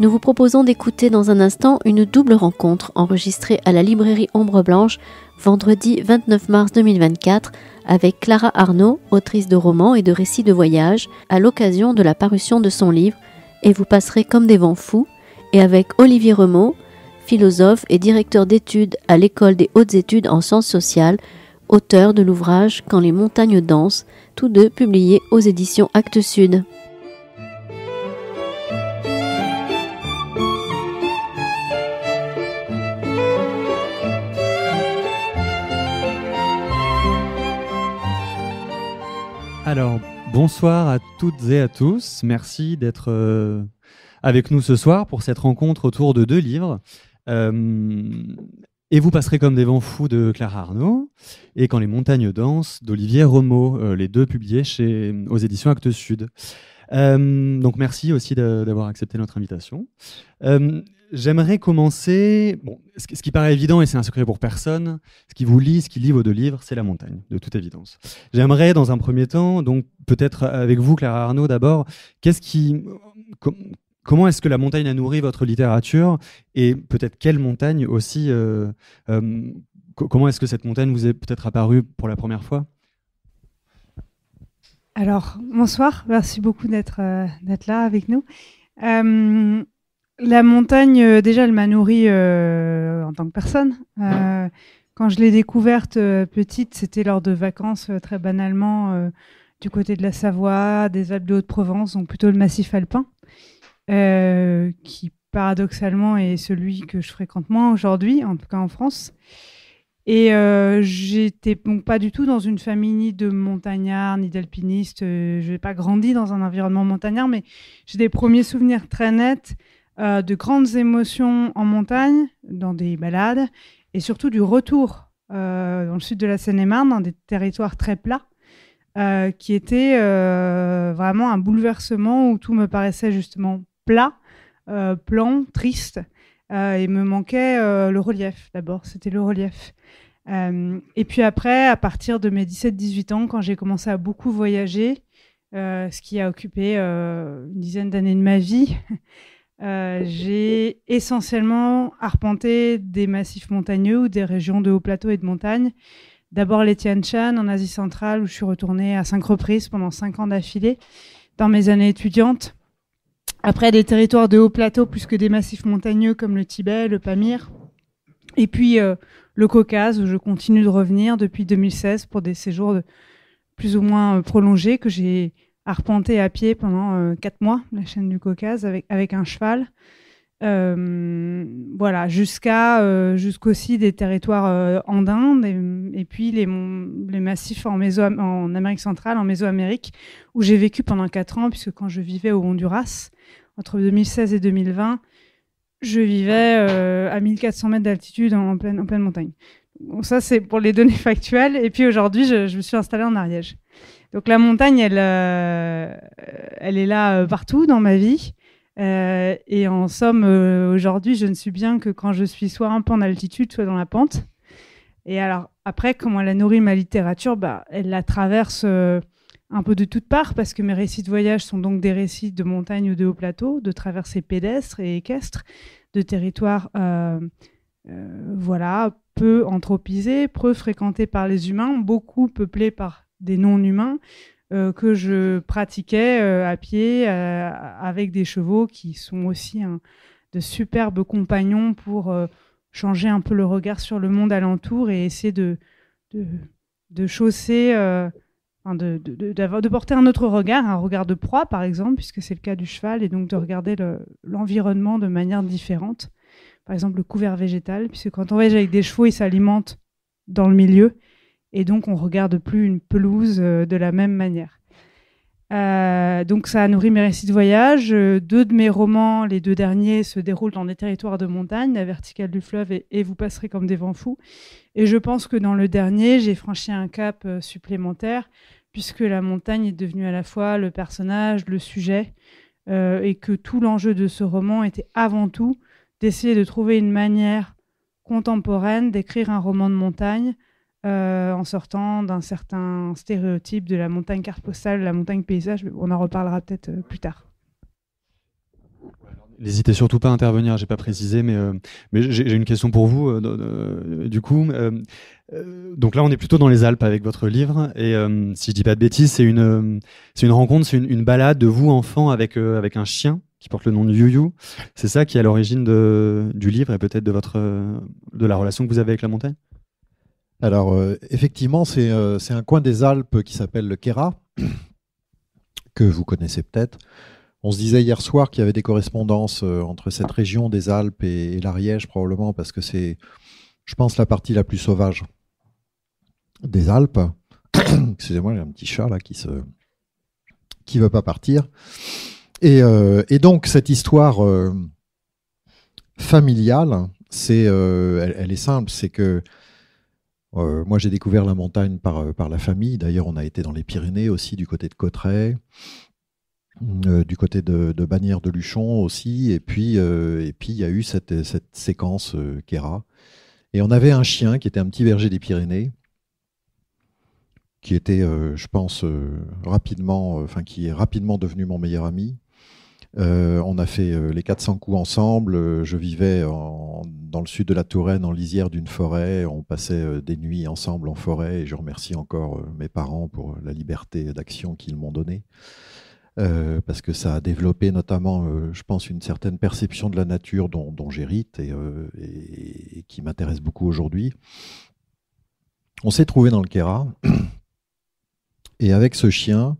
nous vous proposons d'écouter dans un instant une double rencontre enregistrée à la librairie Ombre Blanche vendredi 29 mars 2024 avec Clara Arnaud, autrice de romans et de récits de voyage, à l'occasion de la parution de son livre Et vous passerez comme des vents fous, et avec Olivier Remont, philosophe et directeur d'études à l'École des hautes études en sciences sociales, auteur de l'ouvrage Quand les montagnes dansent, tous deux publiés aux éditions Actes Sud. Alors, bonsoir à toutes et à tous. Merci d'être euh, avec nous ce soir pour cette rencontre autour de deux livres. Euh, et vous passerez comme des vents fous de Clara Arnaud et Quand les montagnes dansent d'Olivier Romeau, euh, les deux publiés chez, aux éditions Actes Sud. donc merci aussi d'avoir accepté notre invitation. J'aimerais commencer. Bon, ce qui paraît évident, et c'est un secret pour personne, ce qui vous lit, ce qui lit vos deux livres, c'est la montagne, de toute évidence. J'aimerais, dans un premier temps, donc peut-être avec vous, Clara Arnaud, d'abord, qu'est-ce qui. comment est-ce que la montagne a nourri votre littérature Et peut-être quelle montagne aussi euh, euh, Comment est-ce que cette montagne vous est peut-être apparue pour la première fois Alors, bonsoir, merci beaucoup d'être euh, là avec nous. La montagne, euh, déjà, elle m'a nourrie euh, en tant que personne. Euh, quand je l'ai découverte petite, c'était lors de vacances, très banalement, du côté de la Savoie, des Alpes de Haute-Provence, donc plutôt le massif alpin, qui paradoxalement est celui que je fréquente moins aujourd'hui, en tout cas en France. Et j'étais donc pas du tout dans une famille ni de montagnards ni d'alpinistes. je n'ai pas grandi dans un environnement montagnard, mais j'ai des premiers souvenirs très nets euh, de grandes émotions en montagne, dans des balades, et surtout du retour euh, dans le sud de la Seine-et-Marne, dans des territoires très plats, euh, qui était vraiment un bouleversement où tout me paraissait justement plat, plan, triste, et me manquait le relief d'abord, c'était le relief. et puis après, à partir de mes 17-18 ans, quand j'ai commencé à beaucoup voyager, ce qui a occupé une dizaine d'années de ma vie, euh, j'ai essentiellement arpenté des massifs montagneux ou des régions de hauts plateaux et de montagnes. D'abord les Tian Shan en Asie centrale, où je suis retournée à cinq reprises pendant cinq ans d'affilée dans mes années étudiantes. Après des territoires de hauts plateaux plus que des massifs montagneux comme le Tibet, le Pamir. Et puis euh, le Caucase, où je continue de revenir depuis 2016 pour des séjours de plus ou moins euh, prolongés que j'ai arpenter à pied pendant euh, quatre mois la chaîne du Caucase avec, un cheval. Euh, voilà, jusqu'à euh, des territoires andins euh, et, puis les, les massifs en, en Amérique centrale, en Mésoamérique, où j'ai vécu pendant quatre ans, puisque quand je vivais au Honduras, entre 2016 et 2020, je vivais à 1400 mètres d'altitude en, pleine, en pleine montagne. Bon, ça, c'est pour les données factuelles. Et puis aujourd'hui, je, je me suis installée en Ariège. Donc la montagne, elle, euh, elle est là euh, partout dans ma vie. Euh, et en somme, aujourd'hui, je ne suis bien que quand je suis soit un peu en altitude, soit dans la pente. Et alors, après, comment elle a nourri ma littérature bah, Elle la traverse un peu de toutes parts, parce que mes récits de voyage sont donc des récits de montagne ou de haut plateau, de traversées pédestres et équestres, de territoires voilà, peu anthropisés, peu fréquentés par les humains, beaucoup peuplés par des non-humains euh, que je pratiquais euh, à pied euh, avec des chevaux qui sont aussi de superbes compagnons pour changer un peu le regard sur le monde alentour et essayer de, de, de chausser, de, porter un autre regard, un regard de proie par exemple, puisque c'est le cas du cheval, et donc de regarder l'environnement de manière différente. Par exemple, le couvert végétal, puisque quand on voyage avec des chevaux, ils s'alimentent dans le milieu. Et donc, on regarde plus une pelouse euh, de la même manière. Euh, donc ça a nourri mes récits de voyage. Euh, deux de mes romans, les deux derniers, se déroulent dans des territoires de montagne, la verticale du fleuve et, Vous passerez comme des vents fous. Et je pense que dans le dernier, j'ai franchi un cap supplémentaire, puisque la montagne est devenue à la fois le personnage, le sujet, et que tout l'enjeu de ce roman était avant tout d'essayer de trouver une manière contemporaine d'écrire un roman de montagne euh, en sortant d'un certain stéréotype de la montagne carte postale, la montagne paysage. On en reparlera peut-être euh, plus tard. N'hésitez surtout pas à intervenir, j'ai pas précisé, mais, euh, j'ai une question pour vous. du coup, donc là, on est plutôt dans les Alpes avec votre livre, et si je dis pas de bêtises, c'est une, rencontre, c'est une, balade de vous, enfant, avec, avec un chien qui porte le nom de Yu-Yu. C'est ça qui est à l'origine du livre et peut-être de, votre, de la relation que vous avez avec la montagne alors, euh, effectivement, euh, c'est un coin des Alpes qui s'appelle le Kera, que vous connaissez peut-être. On se disait hier soir qu'il y avait des correspondances euh, entre cette région des Alpes et, l'Ariège, probablement, parce que c'est, je pense, la partie la plus sauvage des Alpes. Excusez-moi, j'ai un petit chat là qui se qui veut pas partir. Et, donc, cette histoire familiale, c'est, elle, elle, est simple, c'est que euh, moi, j'ai découvert la montagne euh, par, la famille. D'ailleurs, on a été dans les Pyrénées aussi, du côté de Cotteret, euh, du côté de, de Bagnères de Luchon aussi. Et puis, il y a eu cette, séquence Kera. Et on avait un chien qui était un petit berger des Pyrénées, qui était, je pense, rapidement, enfin, qui est rapidement devenu mon meilleur ami. Euh, on a fait euh, les 400 coups ensemble. Euh, je vivais dans le sud de la Touraine, en lisière d'une forêt. On passait des nuits ensemble en forêt. Et je remercie encore mes parents pour la liberté d'action qu'ils m'ont donnée. parce que ça a développé notamment, je pense, une certaine perception de la nature dont, j'hérite et, qui m'intéresse beaucoup aujourd'hui. On s'est trouvé dans le Kera, Et avec ce chien,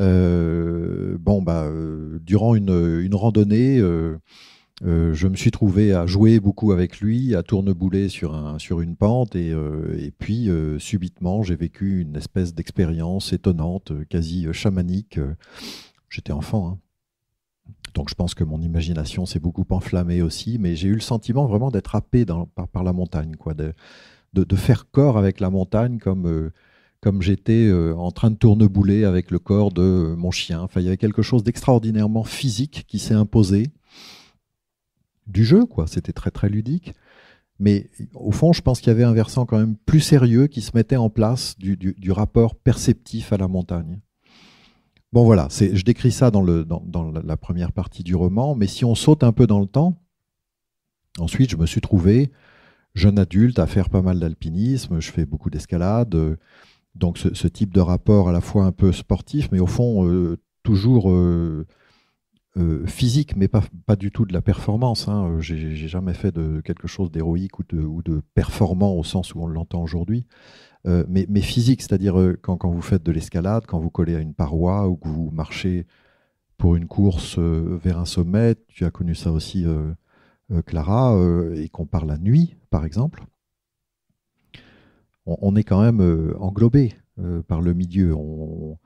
euh, bon, bah, euh, durant une, randonnée, euh, je me suis trouvé à jouer beaucoup avec lui, à tournebouler sur, une pente, et, puis subitement j'ai vécu une espèce d'expérience étonnante, quasi chamanique. J'étais enfant, hein. donc je pense que mon imagination s'est beaucoup enflammée aussi, mais j'ai eu le sentiment vraiment d'être happé par, la montagne, quoi, de, de, faire corps avec la montagne comme comme j'étais euh, en train de tournebouler avec le corps de euh, mon chien. il y avait quelque chose d'extraordinairement physique qui s'est imposé du jeu, quoi. C'était très très ludique. Mais au fond, je pense qu'il y avait un versant quand même plus sérieux qui se mettait en place du, rapport perceptif à la montagne. Bon voilà, je décris ça dans, dans, la première partie du roman, mais si on saute un peu dans le temps, ensuite je me suis trouvé jeune adulte à faire pas mal d'alpinisme, je fais beaucoup d'escalade, donc ce, type de rapport à la fois un peu sportif, mais au fond euh, toujours euh, euh, physique, mais pas, du tout de la performance. Hein. J'ai jamais fait de quelque chose d'héroïque ou de, performant au sens où on l'entend aujourd'hui. Mais, physique, c'est-à-dire quand, quand, vous faites de l'escalade, quand vous collez à une paroi ou que vous marchez pour une course vers un sommet, tu as connu ça aussi, Clara, et qu'on parle la nuit, par exemple, on, est quand même euh, englobé euh, par le milieu. On,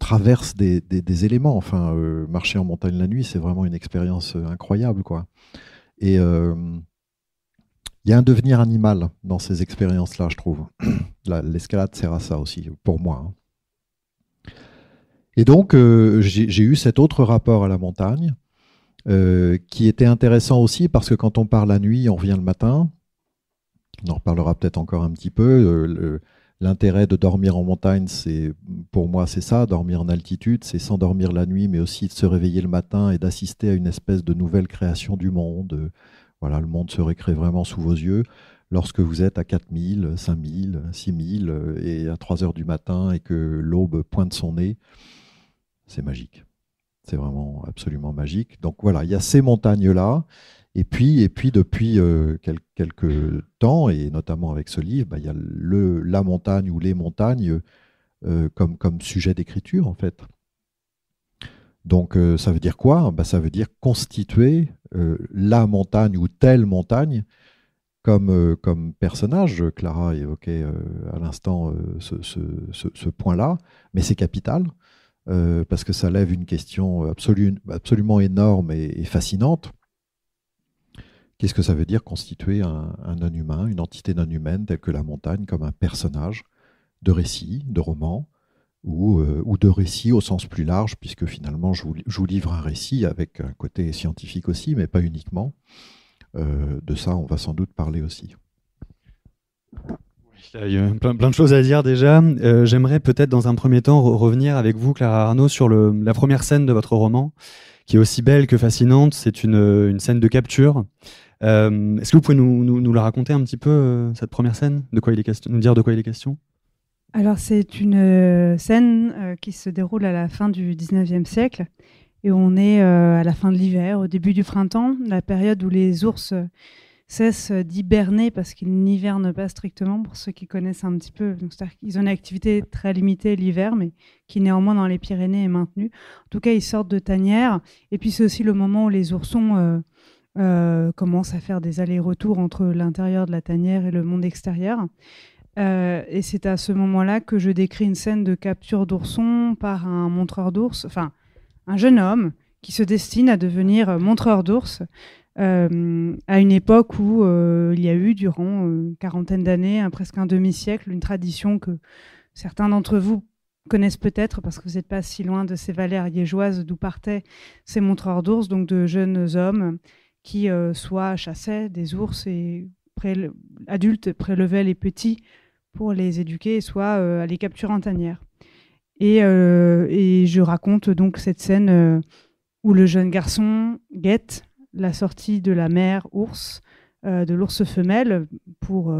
traverse des, éléments. Enfin, euh, marcher en montagne la nuit, c'est vraiment une expérience incroyable, quoi. Et il y a un devenir animal dans ces expériences-là, je trouve. L'escalade sert à ça aussi, pour moi. Hein. Et donc, j'ai eu cet autre rapport à la montagne, qui était intéressant aussi parce que quand on part la nuit, on revient le matin on en reparlera peut-être encore un petit peu. Euh, l'intérêt de dormir en montagne, c'est pour moi c'est ça, dormir en altitude, c'est s'endormir la nuit, mais aussi de se réveiller le matin et d'assister à une espèce de nouvelle création du monde. Euh, voilà, le monde se récrée vraiment sous vos yeux lorsque vous êtes à 4000, 5000, 6000 et à 3 heures du matin et que l'aube pointe son nez. C'est magique. C'est vraiment absolument magique. Donc voilà, il y a ces montagnes-là. Et puis, et puis depuis euh, quelques temps, et notamment avec ce livre, bah, il y a la montagne ou les montagnes euh, comme, sujet d'écriture, en fait. Donc, euh, ça veut dire quoi bah, Ça veut dire constituer la montagne ou telle montagne comme, comme personnage. Clara évoquait à l'instant ce, point-là, mais c'est capital. parce que ça lève une question absolument énorme et fascinante, Qu'est-ce que ça veut dire constituer un, non-humain, une entité non-humaine telle que la montagne, comme un personnage de récit, de roman, ou, euh, ou, de récit au sens plus large, puisque finalement je vous, livre un récit avec un côté scientifique aussi, mais pas uniquement. Euh, de ça, on va sans doute parler aussi. Il y a plein, plein de choses à dire déjà. Euh, j'aimerais peut-être dans un premier temps revenir avec vous, Clara Arnaud, sur la première scène de votre roman, qui est aussi belle que fascinante. C'est une, une, scène de capture euh, est-ce que vous pouvez nous, la raconter un petit peu, euh, cette première scène de quoi il est question, Nous dire de quoi il est question Alors, c'est une euh, scène qui se déroule à la fin du 19e siècle. Et on est à la fin de l'hiver, au début du printemps, la période où les ours cessent d'hiberner parce qu'ils n'hivernent pas strictement pour ceux qui connaissent un petit peu. C'est-à-dire qu'ils ont une activité très limitée l'hiver, mais qui néanmoins dans les Pyrénées est maintenue. En tout cas, ils sortent de tanières. Et puis c'est aussi le moment où les oursons euh, euh, commence à faire des allers-retours entre l'intérieur de la tanière et le monde extérieur. Euh, et c'est à ce moment-là que je décris une scène de capture d'ourson par un montreur d'ours, enfin un jeune homme qui se destine à devenir montreur d'ours euh, à une époque où il y a eu durant une quarantaine d'années, presque un demi-siècle, une tradition que certains d'entre vous connaissent peut-être parce que vous n'êtes pas si loin de ces vallées ariégeoises d'où partaient ces montreurs d'ours, donc de jeunes hommes qui euh, soit chassaient des ours et adultes prélevaient les petits pour les éduquer, soit euh, à les capturer en tanière. Et, euh, je raconte donc cette scène où le jeune garçon guette la sortie de la mère ours, de l'ours femelle, pour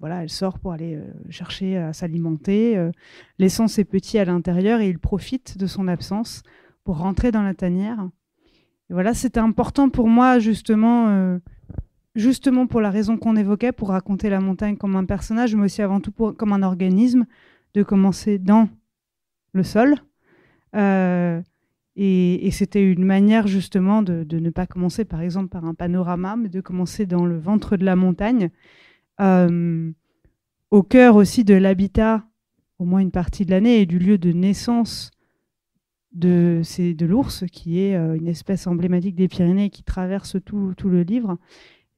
voilà, elle sort pour aller chercher à s'alimenter, laissant ses petits à l'intérieur et il profite de son absence pour rentrer dans la tanière voilà, c'était important pour moi, justement, euh, justement pour la raison qu'on évoquait, pour raconter la montagne comme un personnage, mais aussi avant tout comme un organisme, de commencer dans le sol. Euh, et, c'était une manière justement de, ne pas commencer par exemple par un panorama, mais de commencer dans le ventre de la montagne, euh, au cœur aussi de l'habitat, au moins une partie de l'année, et du lieu de naissance de, c'est de l'ours, qui est euh, une espèce emblématique des Pyrénées qui traverse tout, le livre.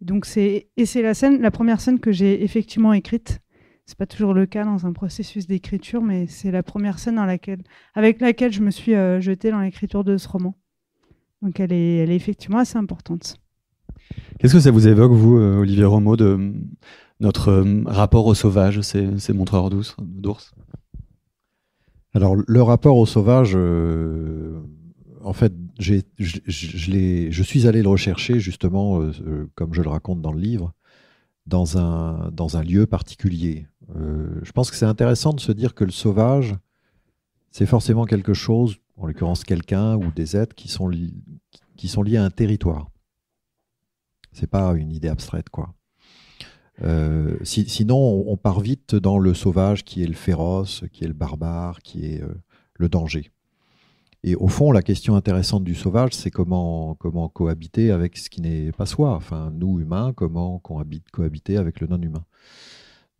Donc et c'est la scène, la première scène que j'ai effectivement écrite. C'est pas toujours le cas dans un processus d'écriture, mais c'est la première scène dans laquelle, avec laquelle je me suis euh, jetée dans l'écriture de ce roman. Donc elle est, effectivement assez importante. Qu'est-ce que ça vous évoque, vous, euh, Olivier Romo, de notre rapport au sauvage, ces, ces montreurs d'ours alors, le rapport au sauvage, euh, en fait, je suis allé le rechercher, justement, euh, euh, comme je le raconte dans le livre, dans un, dans un lieu particulier. je pense que c'est intéressant de se dire que le sauvage, c'est forcément quelque chose, en l'occurrence quelqu'un ou des êtres qui sont, qui sont liés à un territoire. C'est pas une idée abstraite, quoi. Euh, sinon, on, part vite dans le sauvage qui est le féroce, qui est le barbare, qui est euh, le danger. Et au fond, la question intéressante du sauvage, c'est comment, comment cohabiter avec ce qui n'est pas soi. Enfin, nous, humains, comment cohabiter avec le non-humain.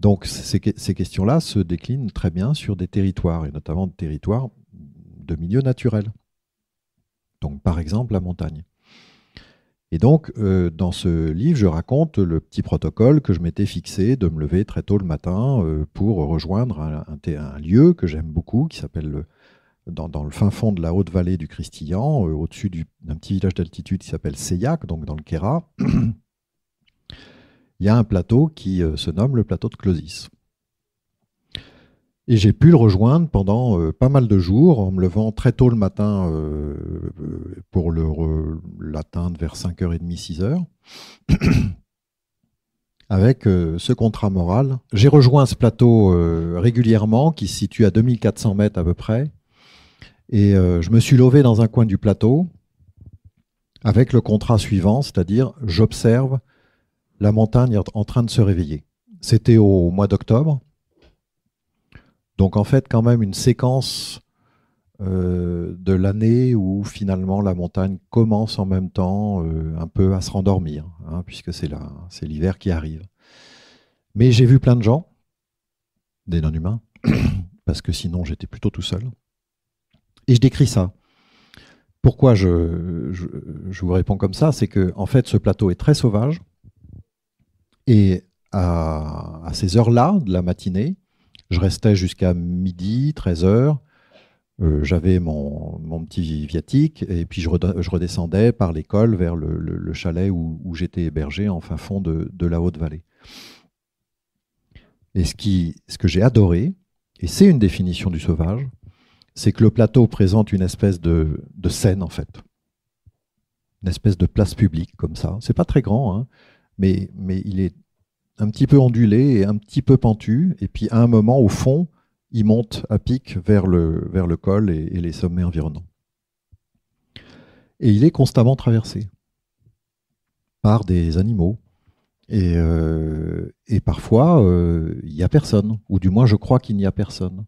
Donc, ces, ces questions-là se déclinent très bien sur des territoires, et notamment des territoires de milieux naturels. Donc, par exemple, la montagne. Et donc, euh, dans ce livre, je raconte le petit protocole que je m'étais fixé de me lever très tôt le matin euh, pour rejoindre un, lieu que j'aime beaucoup, qui s'appelle dans, dans, le fin fond de la haute vallée du Cristillan, euh, au-dessus d'un petit village d'altitude qui s'appelle Seyac, donc dans le Kera, Il y a un plateau qui se nomme le plateau de Closis. Et j'ai pu le rejoindre pendant euh, pas mal de jours, en me levant très tôt le matin euh, euh, pour l'atteindre vers 5h30, 6h. Avec ce contrat moral, j'ai rejoint ce plateau régulièrement qui se situe à 2400 mètres à peu près. Et je me suis levé dans un coin du plateau avec le contrat suivant, c'est-à-dire j'observe la montagne en train de se réveiller. C'était au mois d'octobre. Donc en fait, quand même une séquence euh, de l'année où finalement la montagne commence en même temps euh, un peu à se rendormir, hein, puisque c'est c'est l'hiver qui arrive. Mais j'ai vu plein de gens, des non-humains, parce que sinon j'étais plutôt tout seul. Et je décris ça. Pourquoi je, vous réponds comme ça, c'est que en fait ce plateau est très sauvage et à ces heures-là de la matinée, je restais jusqu'à midi, 13h. Euh, j'avais mon, petit viatique et puis je, redescendais par l'école vers le, chalet où, j'étais hébergé en fin fond de, la Haute-Vallée. Et ce, que j'ai adoré, et c'est une définition du sauvage, c'est que le plateau présente une espèce de, scène en fait, une espèce de place publique comme ça. C'est pas très grand, hein, mais, mais il est un petit peu ondulé et un petit peu pentu. Et puis à un moment, au fond, il monte à pic vers le, vers le col et, les sommets environnants. Et il est constamment traversé par des animaux. Et, euh, parfois, euh, il n'y a personne, ou du moins je crois qu'il n'y a personne.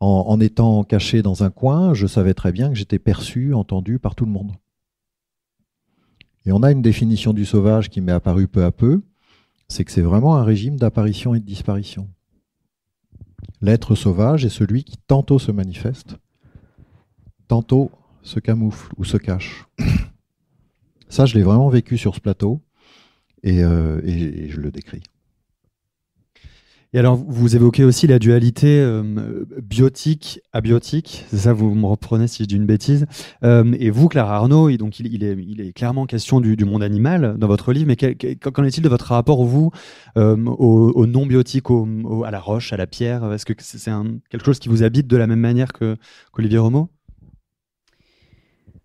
En, en étant caché dans un coin, je savais très bien que j'étais perçu, entendu par tout le monde. Et on a une définition du sauvage qui m'est apparue peu à peu, c'est que c'est vraiment un régime d'apparition et de disparition. L'être sauvage est celui qui tantôt se manifeste, tantôt se camoufle ou se cache. Ça, je l'ai vraiment vécu sur ce plateau et, euh, je le décris. Et alors, vous évoquez aussi la dualité euh, biotique-abiotique. C'est ça, vous me reprenez si je dis une bêtise. Euh, et vous, Clara Arnaud, il, donc, il, il, est, il, est, clairement question du, du, monde animal dans votre livre, mais qu'en est-il de votre rapport, vous, euh, au, non-biotique, à la roche, à la pierre Est-ce que c'est quelque chose qui vous habite de la même manière que qu'Olivier Romo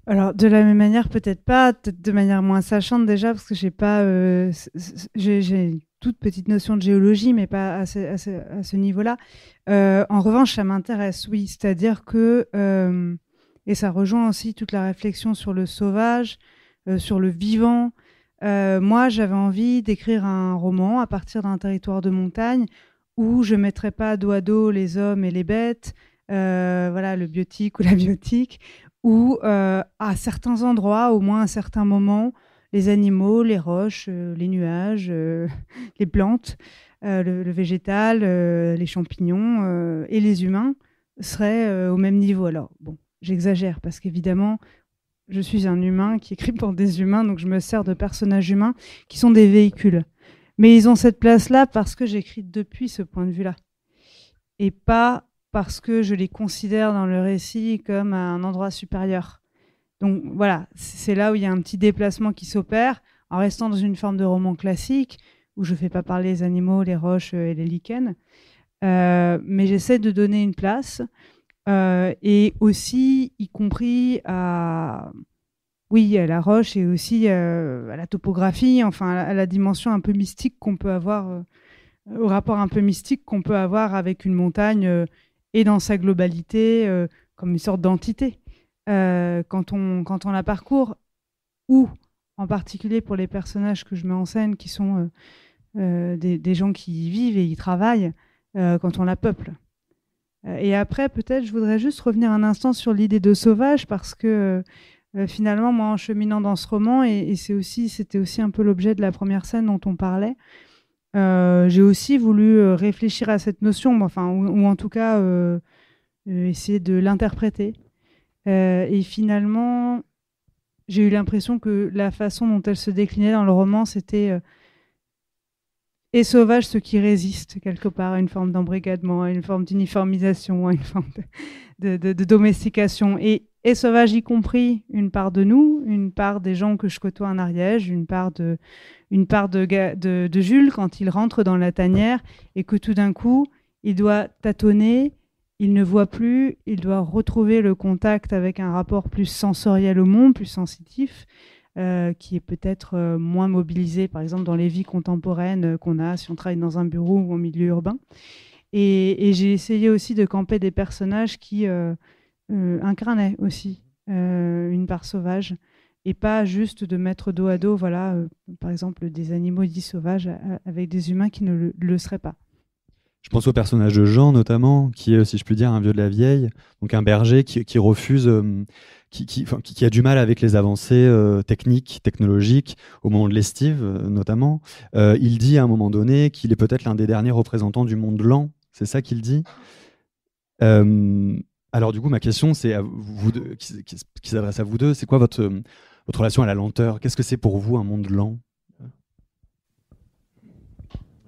alors, de la même manière, peut-être pas, peut-être de manière moins sachante déjà, parce que j'ai pas. Euh, j'ai une toute petite notion de géologie, mais pas à ce, niveau-là. Euh, en revanche, ça m'intéresse, oui. C'est-à-dire que. Euh, et ça rejoint aussi toute la réflexion sur le sauvage, sur le vivant. moi, j'avais envie d'écrire un roman à partir d'un territoire de montagne où je ne mettrais pas doigt à les hommes et les bêtes, voilà, le biotique ou la biotique, où euh, à certains endroits, au moins à certains moments, les animaux, les roches, euh, les nuages, euh, les plantes, le, le, végétal, les champignons et les humains seraient au même niveau. Alors, bon, j'exagère parce qu'évidemment, je suis un humain qui écrit pour des humains, donc je me sers de personnages humains qui sont des véhicules. Mais ils ont cette place-là parce que j'écris depuis ce point de vue-là et pas parce que je les considère dans le récit comme un endroit supérieur. Donc voilà, c'est là où il y a un petit déplacement qui s'opère en restant dans une forme de roman classique où je ne fais pas parler les animaux, les roches euh, et les lichens. Euh, mais j'essaie de donner une place euh, et aussi, y compris à, oui, à la roche et aussi à la topographie, enfin à la dimension un peu mystique qu'on peut avoir, au rapport un peu mystique qu'on peut avoir avec une montagne et dans sa globalité euh, comme une sorte d'entité. Euh, quand, on, quand on la parcourt, ou en particulier pour les personnages que je mets en scène, qui sont euh, des, des, gens qui y vivent et y travaillent, quand on la peuple. Et après, peut-être, je voudrais juste revenir un instant sur l'idée de sauvage, parce que finalement, moi, en cheminant dans ce roman, et, et c'est aussi, c'était aussi un peu l'objet de la première scène dont on parlait, euh, j'ai aussi voulu euh, réfléchir à cette notion, enfin, ou, en tout cas euh, essayer de l'interpréter. et finalement, j'ai eu l'impression que la façon dont elle se déclinait dans le roman, c'était est et sauvage ce qui résiste quelque part à une forme d'embrigadement, à une forme d'uniformisation, à une forme de, de domestication. Et et sauvage y compris une part de nous, une part des gens que je côtoie en Ariège, une part de, une part de, de, Jules quand il rentre dans la tanière et que tout d'un coup, il doit tâtonner, il ne voit plus, il doit retrouver le contact avec un rapport plus sensoriel au monde, plus sensitif, euh, qui est peut-être euh, moins mobilisé, par exemple, dans les vies contemporaines euh, qu'on a si on travaille dans un bureau ou en milieu urbain. et j'ai essayé aussi de camper des personnages qui euh, un crâne aussi, euh, une part sauvage, et pas juste de mettre dos à dos, voilà, euh, par exemple, des animaux dits sauvages avec des humains qui ne le, seraient pas. Je pense au personnage de Jean notamment, qui est, si je puis dire, un vieux de la vieille, donc un berger qui, refuse, qui, a du mal avec les avancées techniques, technologiques, au moment de l'estive notamment. il dit à un moment donné qu'il est peut-être l'un des derniers représentants du monde lent, c'est ça qu'il dit. Alors du coup, ma question, c'est à vous deux, qui, s'adresse à vous deux, c'est quoi euh, votre, relation à la lenteur Qu'est-ce que c'est pour vous un monde lent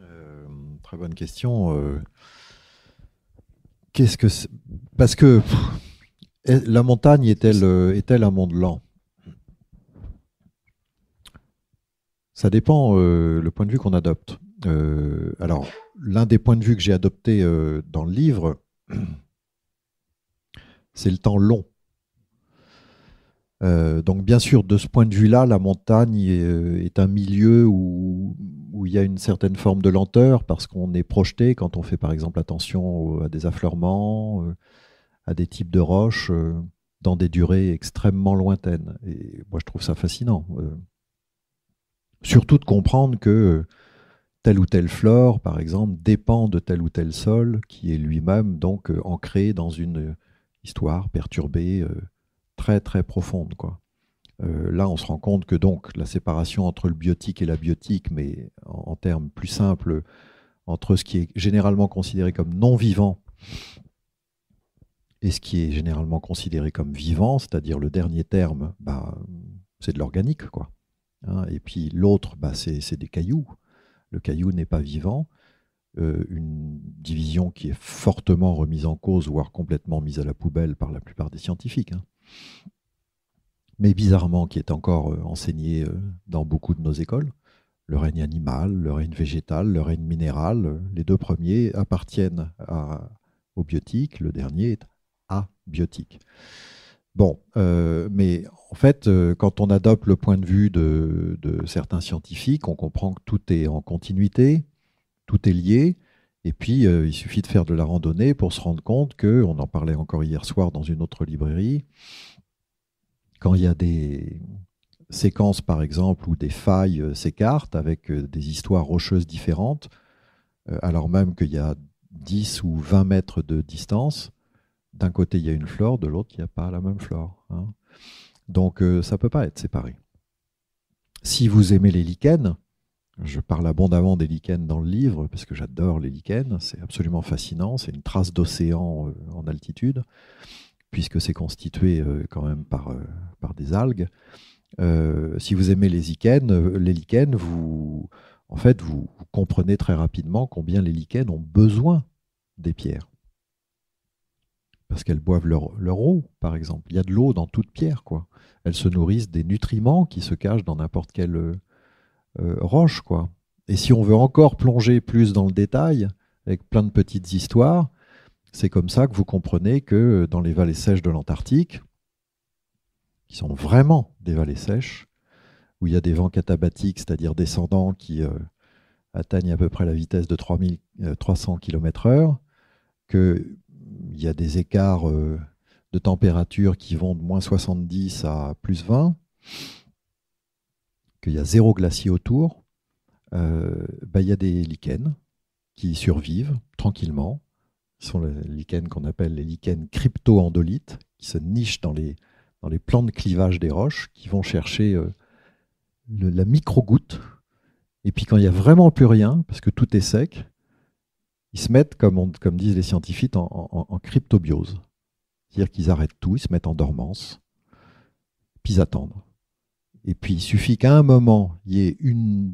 euh, Très bonne question. Euh, qu'est-ce que parce que la montagne est-elle est-elle un monde lent Ça dépend le point de vue qu'on adopte. alors, l'un des points de vue que j'ai adopté dans le livre, c'est le temps long. Euh, donc bien sûr, de ce point de vue-là, la montagne est, euh, un milieu où, il y a une certaine forme de lenteur parce qu'on est projeté quand on fait par exemple attention à des affleurements, euh, à des types de roches, dans des durées extrêmement lointaines. Et moi, je trouve ça fascinant. surtout de comprendre que telle ou telle flore, par exemple, dépend de tel ou tel sol qui est lui-même donc ancré dans une histoire perturbée, euh, très très profonde. Quoi. Euh, là, on se rend compte que donc la séparation entre le biotique et la biotique, mais en, termes plus simples, entre ce qui est généralement considéré comme non vivant et ce qui est généralement considéré comme vivant, c'est-à-dire le dernier terme, bah, c'est de l'organique, quoi. Hein. et puis l'autre, bah, c'est des cailloux. Le caillou n'est pas vivant. Euh, une division qui est fortement remise en cause, voire complètement mise à la poubelle par la plupart des scientifiques. Hein. Mais bizarrement, qui est encore euh, enseignée euh, dans beaucoup de nos écoles. Le règne animal, le règne végétal, le règne minéral, les deux premiers appartiennent à, au biotique, le dernier est abiotique. Bon, mais en fait, quand on adopte le point de vue de, certains scientifiques, on comprend que tout est en continuité, tout est lié. Et puis, euh, il suffit de faire de la randonnée pour se rendre compte que, on en parlait encore hier soir dans une autre librairie, quand il y a des séquences, par exemple, où des failles euh, s'écartent avec euh, des histoires rocheuses différentes, alors même qu'il y a 10 ou 20 mètres de distance, d'un côté il y a une flore, de l'autre il n'y a pas la même flore. Hein. Donc ça ne peut pas être séparé. Si vous aimez les lichens, je parle abondamment des lichens dans le livre parce que j'adore les lichens. C'est absolument fascinant. C'est une trace d'océan euh, en altitude puisque c'est constitué euh, quand même par, euh, des algues. si vous aimez les lichens, les lichens, vous, en fait, vous, comprenez très rapidement combien les lichens ont besoin des pierres. Parce qu'elles boivent leur, eau, par exemple. Il y a de l'eau dans toute pierre, quoi. Elles se nourrissent des nutriments qui se cachent dans n'importe quelle euh, roche, quoi. Et si on veut encore plonger plus dans le détail, avec plein de petites histoires, c'est comme ça que vous comprenez que euh, dans les vallées sèches de l'Antarctique, qui sont vraiment des vallées sèches, où il y a des vents catabatiques, c'est-à-dire descendants qui euh, atteignent à peu près la vitesse de 300 km/h, qu'il y a des écarts de température qui vont de moins 70 à plus 20, qu'il y a zéro glacier autour, euh, bah, il y a des lichens qui survivent tranquillement. Ce sont les lichens qu'on appelle les lichens crypto-andolites, qui se nichent dans les, dans les plans de clivage des roches, qui vont chercher euh, la micro-goutte. Et puis quand il n'y a vraiment plus rien, parce que tout est sec, ils se mettent, comme, comme disent les scientifiques, en, en cryptobiose. C'est-à-dire qu'ils arrêtent tout, ils se mettent en dormance, puis ils attendent. Et puis, il suffit qu'à un moment, il y ait une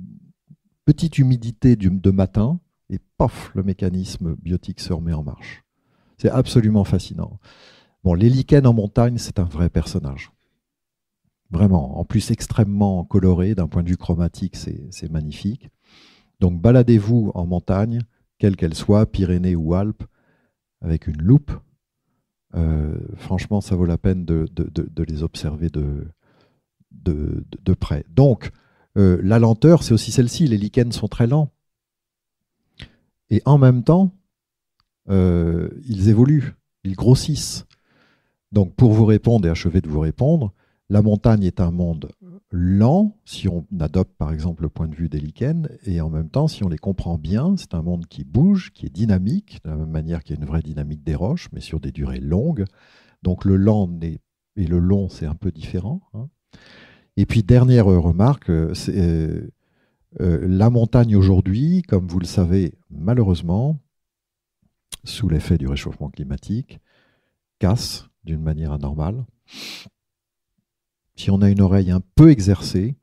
petite humidité de matin, et pof, le mécanisme biotique se remet en marche. C'est absolument fascinant. Bon, les lichens en montagne, c'est un vrai personnage. Vraiment. En plus, extrêmement coloré, d'un point de vue chromatique, c'est magnifique. Donc, baladez-vous en montagne, quelle qu'elle soit, Pyrénées ou Alpes, avec une loupe. Euh, franchement, ça vaut la peine de, de les observer de, de, près. Donc, euh, la lenteur, c'est aussi celle-ci. Les lichens sont très lents. Et en même temps, euh, ils évoluent, ils grossissent. Donc, pour vous répondre et achever de vous répondre, la montagne est un monde lent, si on adopte par exemple le point de vue des lichens, et en même temps, si on les comprend bien, c'est un monde qui bouge, qui est dynamique, de la même manière qu'il y a une vraie dynamique des roches, mais sur des durées longues. Donc le lent et le long, c'est un peu différent. Hein. Et puis, dernière remarque, euh, c'est euh, euh, la montagne aujourd'hui, comme vous le savez, malheureusement, sous l'effet du réchauffement climatique, casse d'une manière anormale. Si on a une oreille un peu exercée,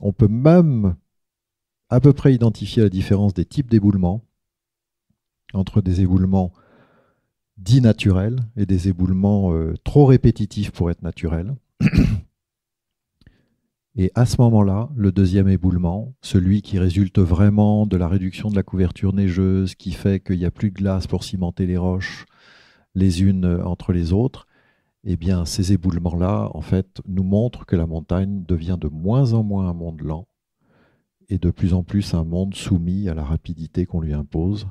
on peut même à peu près identifier la différence des types d'éboulements entre des éboulements dits naturels et des éboulements trop répétitifs pour être naturels. Et à ce moment-là, le deuxième éboulement, celui qui résulte vraiment de la réduction de la couverture neigeuse, qui fait qu'il n'y a plus de glace pour cimenter les roches les unes entre les autres, eh bien, ces éboulements-là, en fait, nous montrent que la montagne devient de moins en moins un monde lent et de plus en plus un monde soumis à la rapidité qu'on lui impose.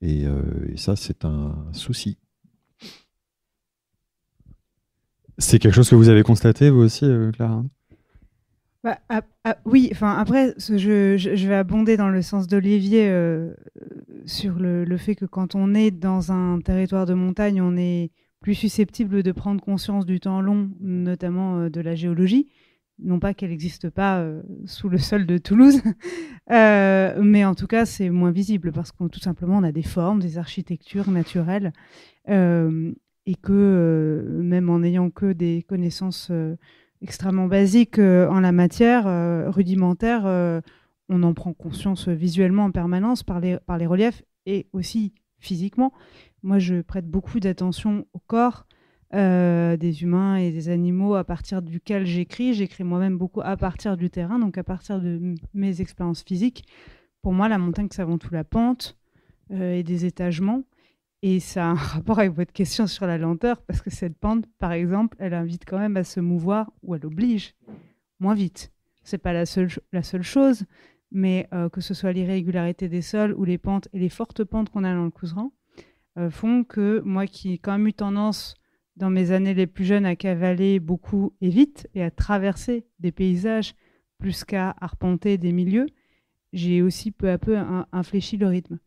Et, euh, ça, c'est un souci. C'est quelque chose que vous avez constaté, vous aussi, euh, Clara bah, ah, ah, oui, enfin après, je, vais abonder dans le sens d'Olivier euh, sur le, fait que quand on est dans un territoire de montagne, on est plus susceptible de prendre conscience du temps long, notamment euh, de la géologie. Non pas qu'elle n'existe pas euh, sous le sol de Toulouse, mais en tout cas c'est moins visible parce qu'on tout simplement on a des formes, des architectures naturelles, et que même en n'ayant que des connaissances extrêmement basique euh, en la matière, euh, rudimentaire. Euh, on en prend conscience visuellement en permanence par les, par les reliefs et aussi physiquement. Moi, je prête beaucoup d'attention au corps des humains et des animaux à partir duquel j'écris. J'écris moi-même beaucoup à partir du terrain, donc à partir de mes expériences physiques. Pour moi, la montagne, c'est avant tout la pente et des étagements. Et ça a un rapport avec votre question sur la lenteur, parce que cette pente, par exemple, elle invite quand même à se mouvoir, ou elle oblige, moins vite. C'est pas la seule, la seule chose, mais euh, que ce soit l'irrégularité des sols ou les pentes, et les fortes pentes qu'on a dans le couseran, euh, font que moi qui ai quand même eu tendance, dans mes années les plus jeunes, à cavaler beaucoup et vite, et à traverser des paysages, plus qu'à arpenter des milieux, j'ai aussi peu à peu infléchi le rythme.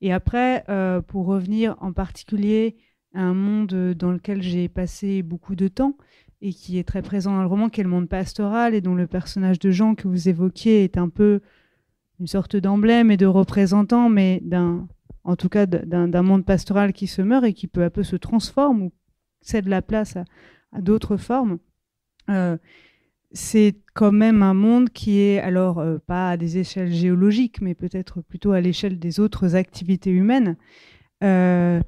Et après, euh, pour revenir en particulier à un monde euh, dans lequel j'ai passé beaucoup de temps et qui est très présent dans le roman, qui est le monde pastoral et dont le personnage de Jean que vous évoquiez est un peu une sorte d'emblème et de représentant, mais d'un, en tout cas d'un monde pastoral qui se meurt et qui peu à peu se transforme ou cède la place à, d'autres formes. Euh, c'est quand même un monde qui est, alors euh, pas à des échelles géologiques, mais peut-être plutôt à l'échelle des autres activités humaines, euh,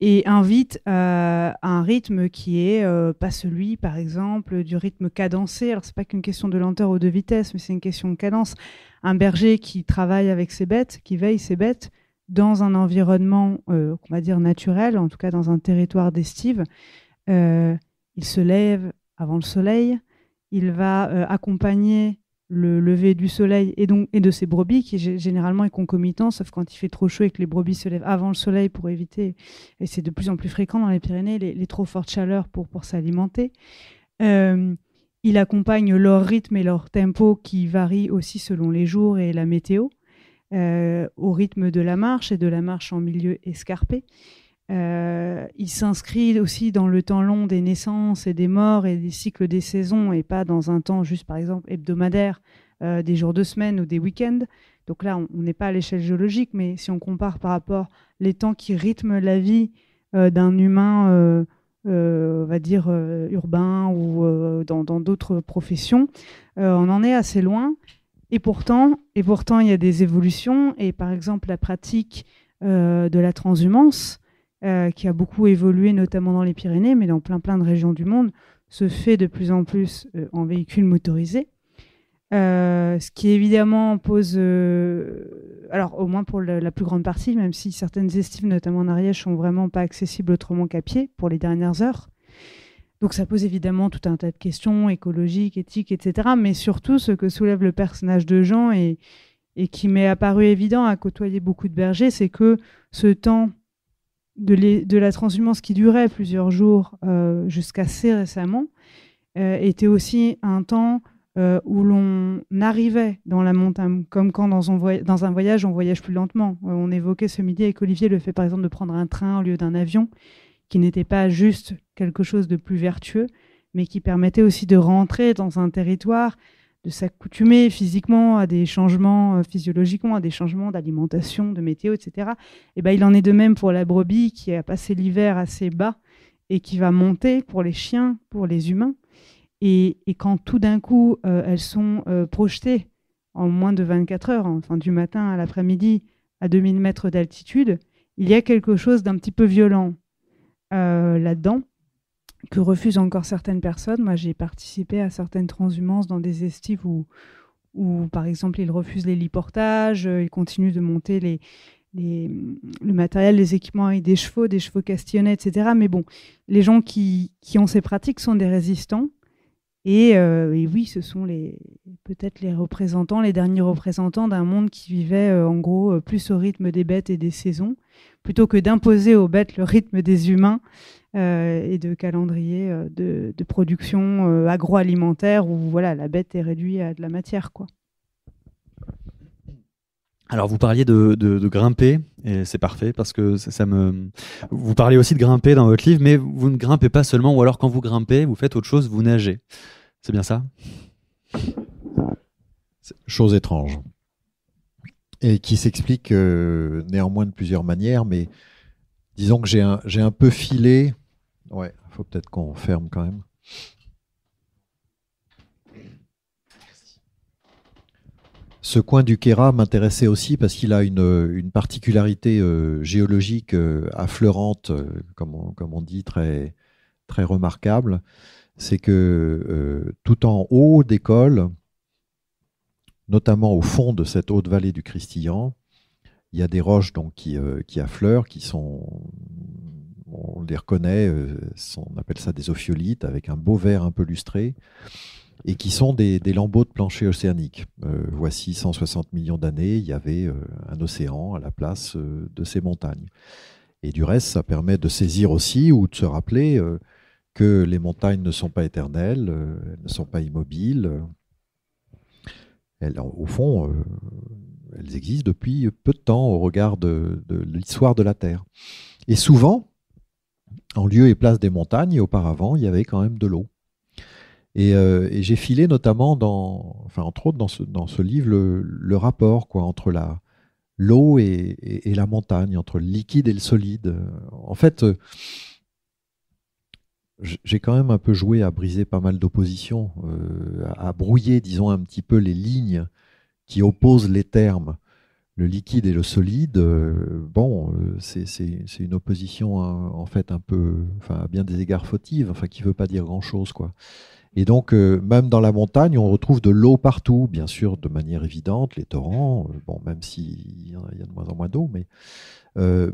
et invite à un rythme qui est euh, pas celui, par exemple, du rythme cadencé. Alors c'est pas qu'une question de lenteur ou de vitesse, mais c'est une question de cadence. Un berger qui travaille avec ses bêtes, qui veille ses bêtes, dans un environnement, on va dire naturel, en tout cas dans un territoire d'estive, il se lève avant le soleil, il va euh, accompagner le lever du soleil et donc et de ses brebis qui généralement est concomitant sauf quand il fait trop chaud et que les brebis se lèvent avant le soleil pour éviter et c'est de plus en plus fréquent dans les Pyrénées les, trop fortes chaleurs pour pour s'alimenter euh, il accompagne leur rythme et leur tempo qui varie aussi selon les jours et la météo euh, au rythme de la marche et de la marche en milieu escarpé euh, il s'inscrit aussi dans le temps long des naissances et des morts et des cycles des saisons et pas dans un temps juste, par exemple, hebdomadaire, euh, des jours de semaine ou des week-ends. Donc là, on n'est pas à l'échelle géologique, mais si on compare par rapport les temps qui rythment la vie euh, d'un humain, on va dire, urbain ou dans d'autres professions, on en est assez loin. Et pourtant, et pourtant, il y a des évolutions. Et par exemple, la pratique de la transhumance, euh, qui a beaucoup évolué, notamment dans les Pyrénées, mais dans plein plein de régions du monde, se fait de plus en plus euh, en véhicule motorisé. Euh, ce qui évidemment pose, alors au moins pour la, plus grande partie, même si certaines estives, notamment en Ariège, sont vraiment pas accessibles autrement qu'à pied pour les dernières heures. Donc ça pose évidemment tout un tas de questions écologiques, éthiques, etc. Mais surtout ce que soulève le personnage de Jean et, et qui m'est apparu évident à côtoyer beaucoup de bergers, c'est que ce temps de, la transhumance qui durait plusieurs jours euh, jusqu'à assez récemment euh, était aussi un temps euh, où l'on arrivait dans la montagne, comme quand dans, dans un voyage, on voyage plus lentement. on évoquait ce midi avec Olivier le fait par exemple de prendre un train au lieu d'un avion, qui n'était pas juste quelque chose de plus vertueux, mais qui permettait aussi de rentrer dans un territoire de s'accoutumer physiquement à des changements euh, physiologiquement, à des changements d'alimentation, de météo, etc. Et eh ben, il en est de même pour la brebis qui a passé l'hiver assez bas et qui va monter pour les chiens, pour les humains. Et, quand tout d'un coup, euh, elles sont euh, projetées en moins de 24 heures, hein, enfin du matin à l'après-midi, à 2000 mètres d'altitude, il y a quelque chose d'un petit peu violent là-dedans que refusent encore certaines personnes. Moi, j'ai participé à certaines transhumances dans des estives où, par exemple, ils refusent les liportages, euh, ils continuent de monter le matériel, les équipements avec des chevaux, des chevaux castillonnés, etc. Mais bon, les gens qui, ont ces pratiques sont des résistants. Et, euh, oui, ce sont peut-être les représentants, les derniers représentants d'un monde qui vivait euh, en gros plus au rythme des bêtes et des saisons, plutôt que d'imposer aux bêtes le rythme des humains. Euh, et de calendrier euh, de, production euh, agroalimentaire où voilà, la bête est réduite à de la matière. quoi. Alors vous parliez de, grimper et c'est parfait parce que ça, me. Vous parlez aussi de grimper dans votre livre, mais vous ne grimpez pas seulement, ou alors quand vous grimpez, vous faites autre chose, vous nagez. C'est bien ça Chose étrange et qui s'explique néanmoins de plusieurs manières, mais disons que j'ai un, un peu filé Ouais, faut peut-être qu'on ferme quand même. Ce coin du Kera m'intéressait aussi parce qu'il a une, particularité euh, géologique euh, affleurante, euh, comme, on, dit, très, remarquable. C'est que tout en haut des cols, notamment au fond de cette haute vallée du Cristillan, il y a des roches donc, qui affleurent, qui sont on les reconnaît, euh, on appelle ça des ophiolites, avec un beau vert un peu lustré, et qui sont des, lambeaux de plancher océanique. Euh, voici 160 millions d'années, il y avait euh, un océan à la place de ces montagnes. Et du reste, ça permet de saisir aussi ou de se rappeler que les montagnes ne sont pas éternelles, elles ne sont pas immobiles. Elles, au fond, elles existent depuis peu de temps au regard de, de l'histoire de la Terre. Et souvent, en lieu et place des montagnes, et auparavant, il y avait quand même de l'eau. Euh, et, j'ai filé notamment, dans, enfin, entre autres, dans ce, livre, le, rapport quoi, entre la, l'eau et, la montagne, entre le liquide et le solide. En fait, euh, j'ai quand même un peu joué à briser pas mal d'oppositions, euh, à brouiller, disons, un petit peu les lignes qui opposent les termes le liquide et le solide, euh, bon, euh, c'est une opposition hein, en fait un peu, enfin, à bien des égards fautive, enfin qui veut pas dire grand chose quoi. Et donc euh, même dans la montagne, on retrouve de l'eau partout, bien sûr de manière évidente, les torrents, bon même s'il y, a de moins en moins d'eau, mais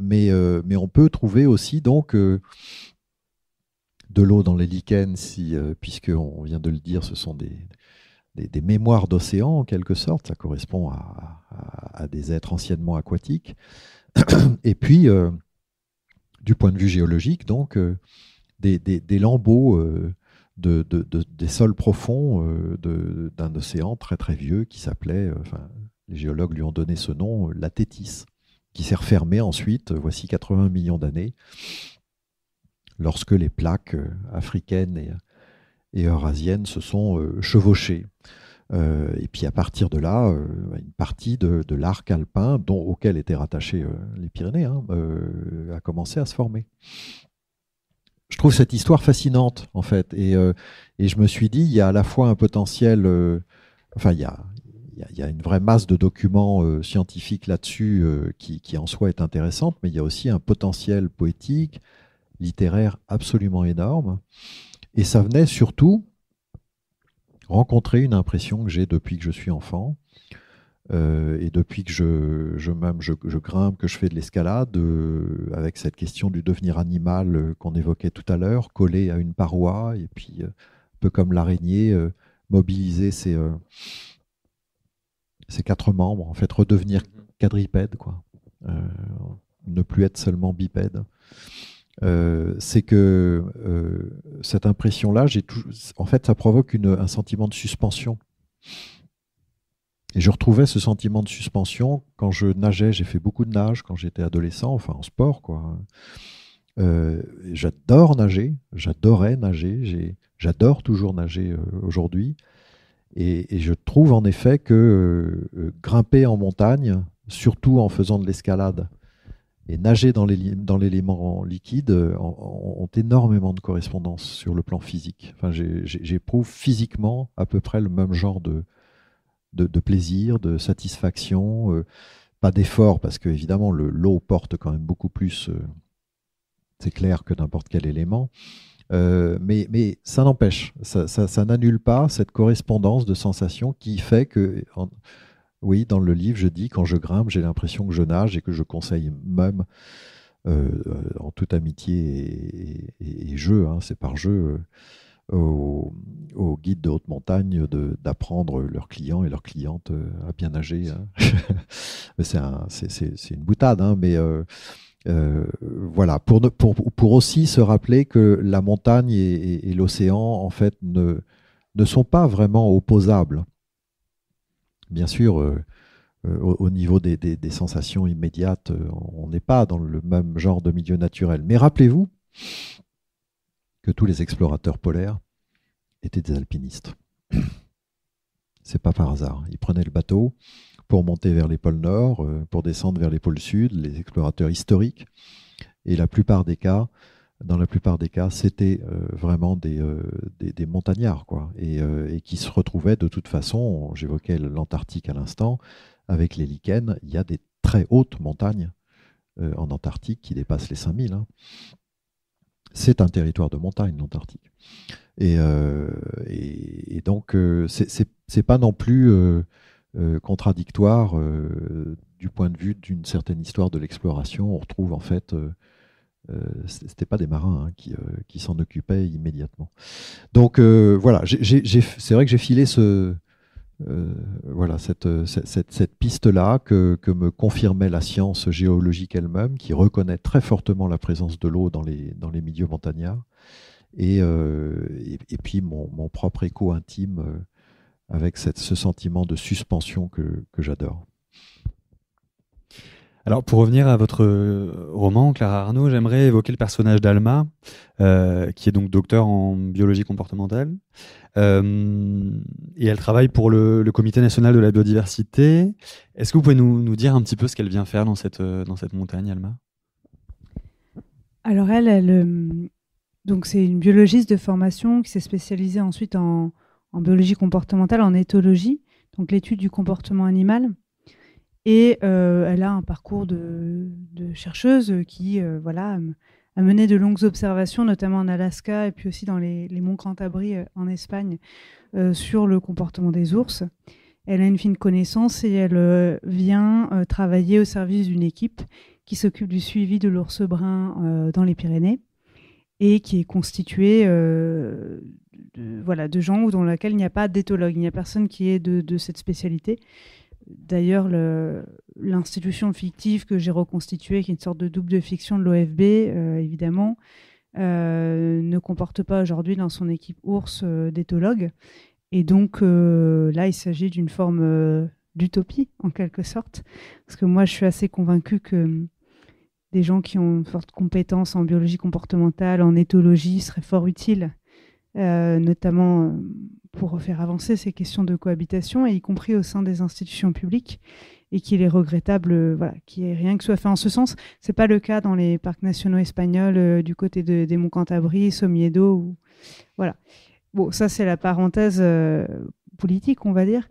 mais mais on peut trouver aussi donc de l'eau dans les lichens, si, puisque on vient de le dire, ce sont des, des, mémoires d'océan en quelque sorte. Ça correspond à, des êtres anciennement aquatiques. Et puis, euh, du point de vue géologique, donc, euh, des, lambeaux euh, de, des sols profonds d'un océan très très vieux qui s'appelait, enfin, les géologues lui ont donné ce nom, la Tétis, qui s'est refermée ensuite, voici 80 millions d'années, lorsque les plaques africaines et et eurasienne se sont euh, chevauchées. Euh, et puis à partir de là, euh, une partie de, l'arc alpin dont, auquel étaient rattachés les Pyrénées hein, a commencé à se former je trouve cette histoire fascinante en fait et, et, je me suis dit il y a à la fois un potentiel enfin il y, a, il y a une vraie masse de documents scientifiques là-dessus qui, qui, en soi est intéressante, mais il y a aussi un potentiel poétique, littéraire absolument énorme. Et ça venait surtout rencontrer une impression que j'ai depuis que je suis enfant. Euh, et depuis que je, même je, grimpe, que je fais de l'escalade, euh, avec cette question du devenir animal euh, qu'on évoquait tout à l'heure, collé à une paroi, et puis un peu comme l'araignée, mobiliser ses, quatre membres, en fait redevenir mhm. quadripède, quoi. ne plus être seulement bipède. Euh, c'est que euh, cette impression-là, tout... en fait, ça provoque un sentiment de suspension. Et je retrouvais ce sentiment de suspension quand je nageais. J'ai fait beaucoup de nage quand j'étais adolescent, enfin en sport, quoi. Euh, j'adore nager, j'adorais nager, j'adore toujours nager aujourd'hui. et, je trouve en effet que grimper en montagne, surtout en faisant de l'escalade, et nager dans l'élément liquide euh, ont, énormément de correspondances sur le plan physique. Enfin, J'éprouve physiquement à peu près le même genre de, de, plaisir, de satisfaction, euh, pas d'effort, parce que évidemment l'eau porte quand même beaucoup plus, euh, c'est clair, que n'importe quel élément. Mais, mais, ça n'empêche, ça, n'annule pas cette correspondance de sensations qui fait que... En, oui, dans le livre, je dis quand je grimpe, j'ai l'impression que je nage et que je conseille même, euh, en toute amitié et, jeu, hein, c'est par jeu, euh, aux, guides de haute montagne d'apprendre leurs clients et leurs clientes euh, à bien nager. Hein. c'est une boutade, hein, mais. voilà, pour, pour, aussi se rappeler que la montagne et, l'océan, en fait, ne sont pas vraiment opposables bien sûr, euh, euh, au, niveau des, sensations immédiates, euh, on n'est pas dans le même genre de milieu naturel. Mais rappelez-vous que tous les explorateurs polaires étaient des alpinistes. C'est pas par hasard. Ils prenaient le bateau pour monter vers les pôles nord, pour descendre vers les pôles sud, les explorateurs historiques. Et la plupart des cas, dans la plupart des cas, c'était euh, vraiment euh, des, des, montagnards, quoi, euh, et, qui se retrouvaient de toute façon, j'évoquais l'Antarctique à l'instant, avec les lichens, il y a des très hautes montagnes en Antarctique qui dépassent les 5000. Hein. C'est un territoire de montagne, l'Antarctique. Et, et, et, donc, c'est pas non plus contradictoire du point de vue d'une certaine histoire de l'exploration. On retrouve en fait euh, ce c'était pas des marins hein, euh, qui, s'en occupaient immédiatement. Donc euh, voilà, c'est vrai que j'ai filé voilà, cette, piste-là que, me confirmait la science géologique elle-même, qui reconnaît très fortement la présence de l'eau dans les, milieux montagnards, et, puis mon, propre écho intime avec ce sentiment de suspension que j'adore. Alors pour revenir à votre euh, roman, Clara Arnaud, j'aimerais évoquer le personnage d'Alma, euh, qui est donc docteur en biologie comportementale. Euh, et elle travaille pour le, Comité national de la biodiversité. Est-ce que vous pouvez nous, dire un petit peu ce qu'elle vient faire dans cette, montagne, Alma Alors elle, c'est une biologiste de formation qui s'est spécialisée ensuite en, en biologie comportementale, en éthologie, donc l'étude du comportement animal. Et euh, elle a un parcours de, chercheuse qui euh, voilà, a mené de longues observations, notamment en Alaska et puis aussi dans les, les monts Cantabri euh, en Espagne, sur le comportement des ours. Elle a une fine connaissance et elle vient travailler au service d'une équipe qui s'occupe du suivi de l'ours brun dans les Pyrénées et qui est constituée de, voilà, de gens dans laquelle il n'y a pas d'éthologue, il n'y a personne qui est de cette spécialité. D'ailleurs, l'institution fictive que j'ai reconstituée, qui est une sorte de double de fiction de l'OFB, euh, évidemment, euh, ne comporte pas aujourd'hui dans son équipe ours euh, d'éthologues. Et donc là, il s'agit d'une forme d'utopie, en quelque sorte. Parce que moi, je suis assez convaincue que hum, des gens qui ont une forte compétence en biologie comportementale, en éthologie, seraient fort utiles, notamment hum, pour faire avancer ces questions de cohabitation, y compris au sein des institutions publiques, et qu'il est regrettable euh, voilà, qu'il n'y ait rien que soit fait en ce sens. Ce n'est pas le cas dans les parcs nationaux espagnols euh, du côté des monts Cantabris, Somiedo. Ou... Voilà. Bon, ça, c'est la parenthèse euh, politique, on va dire.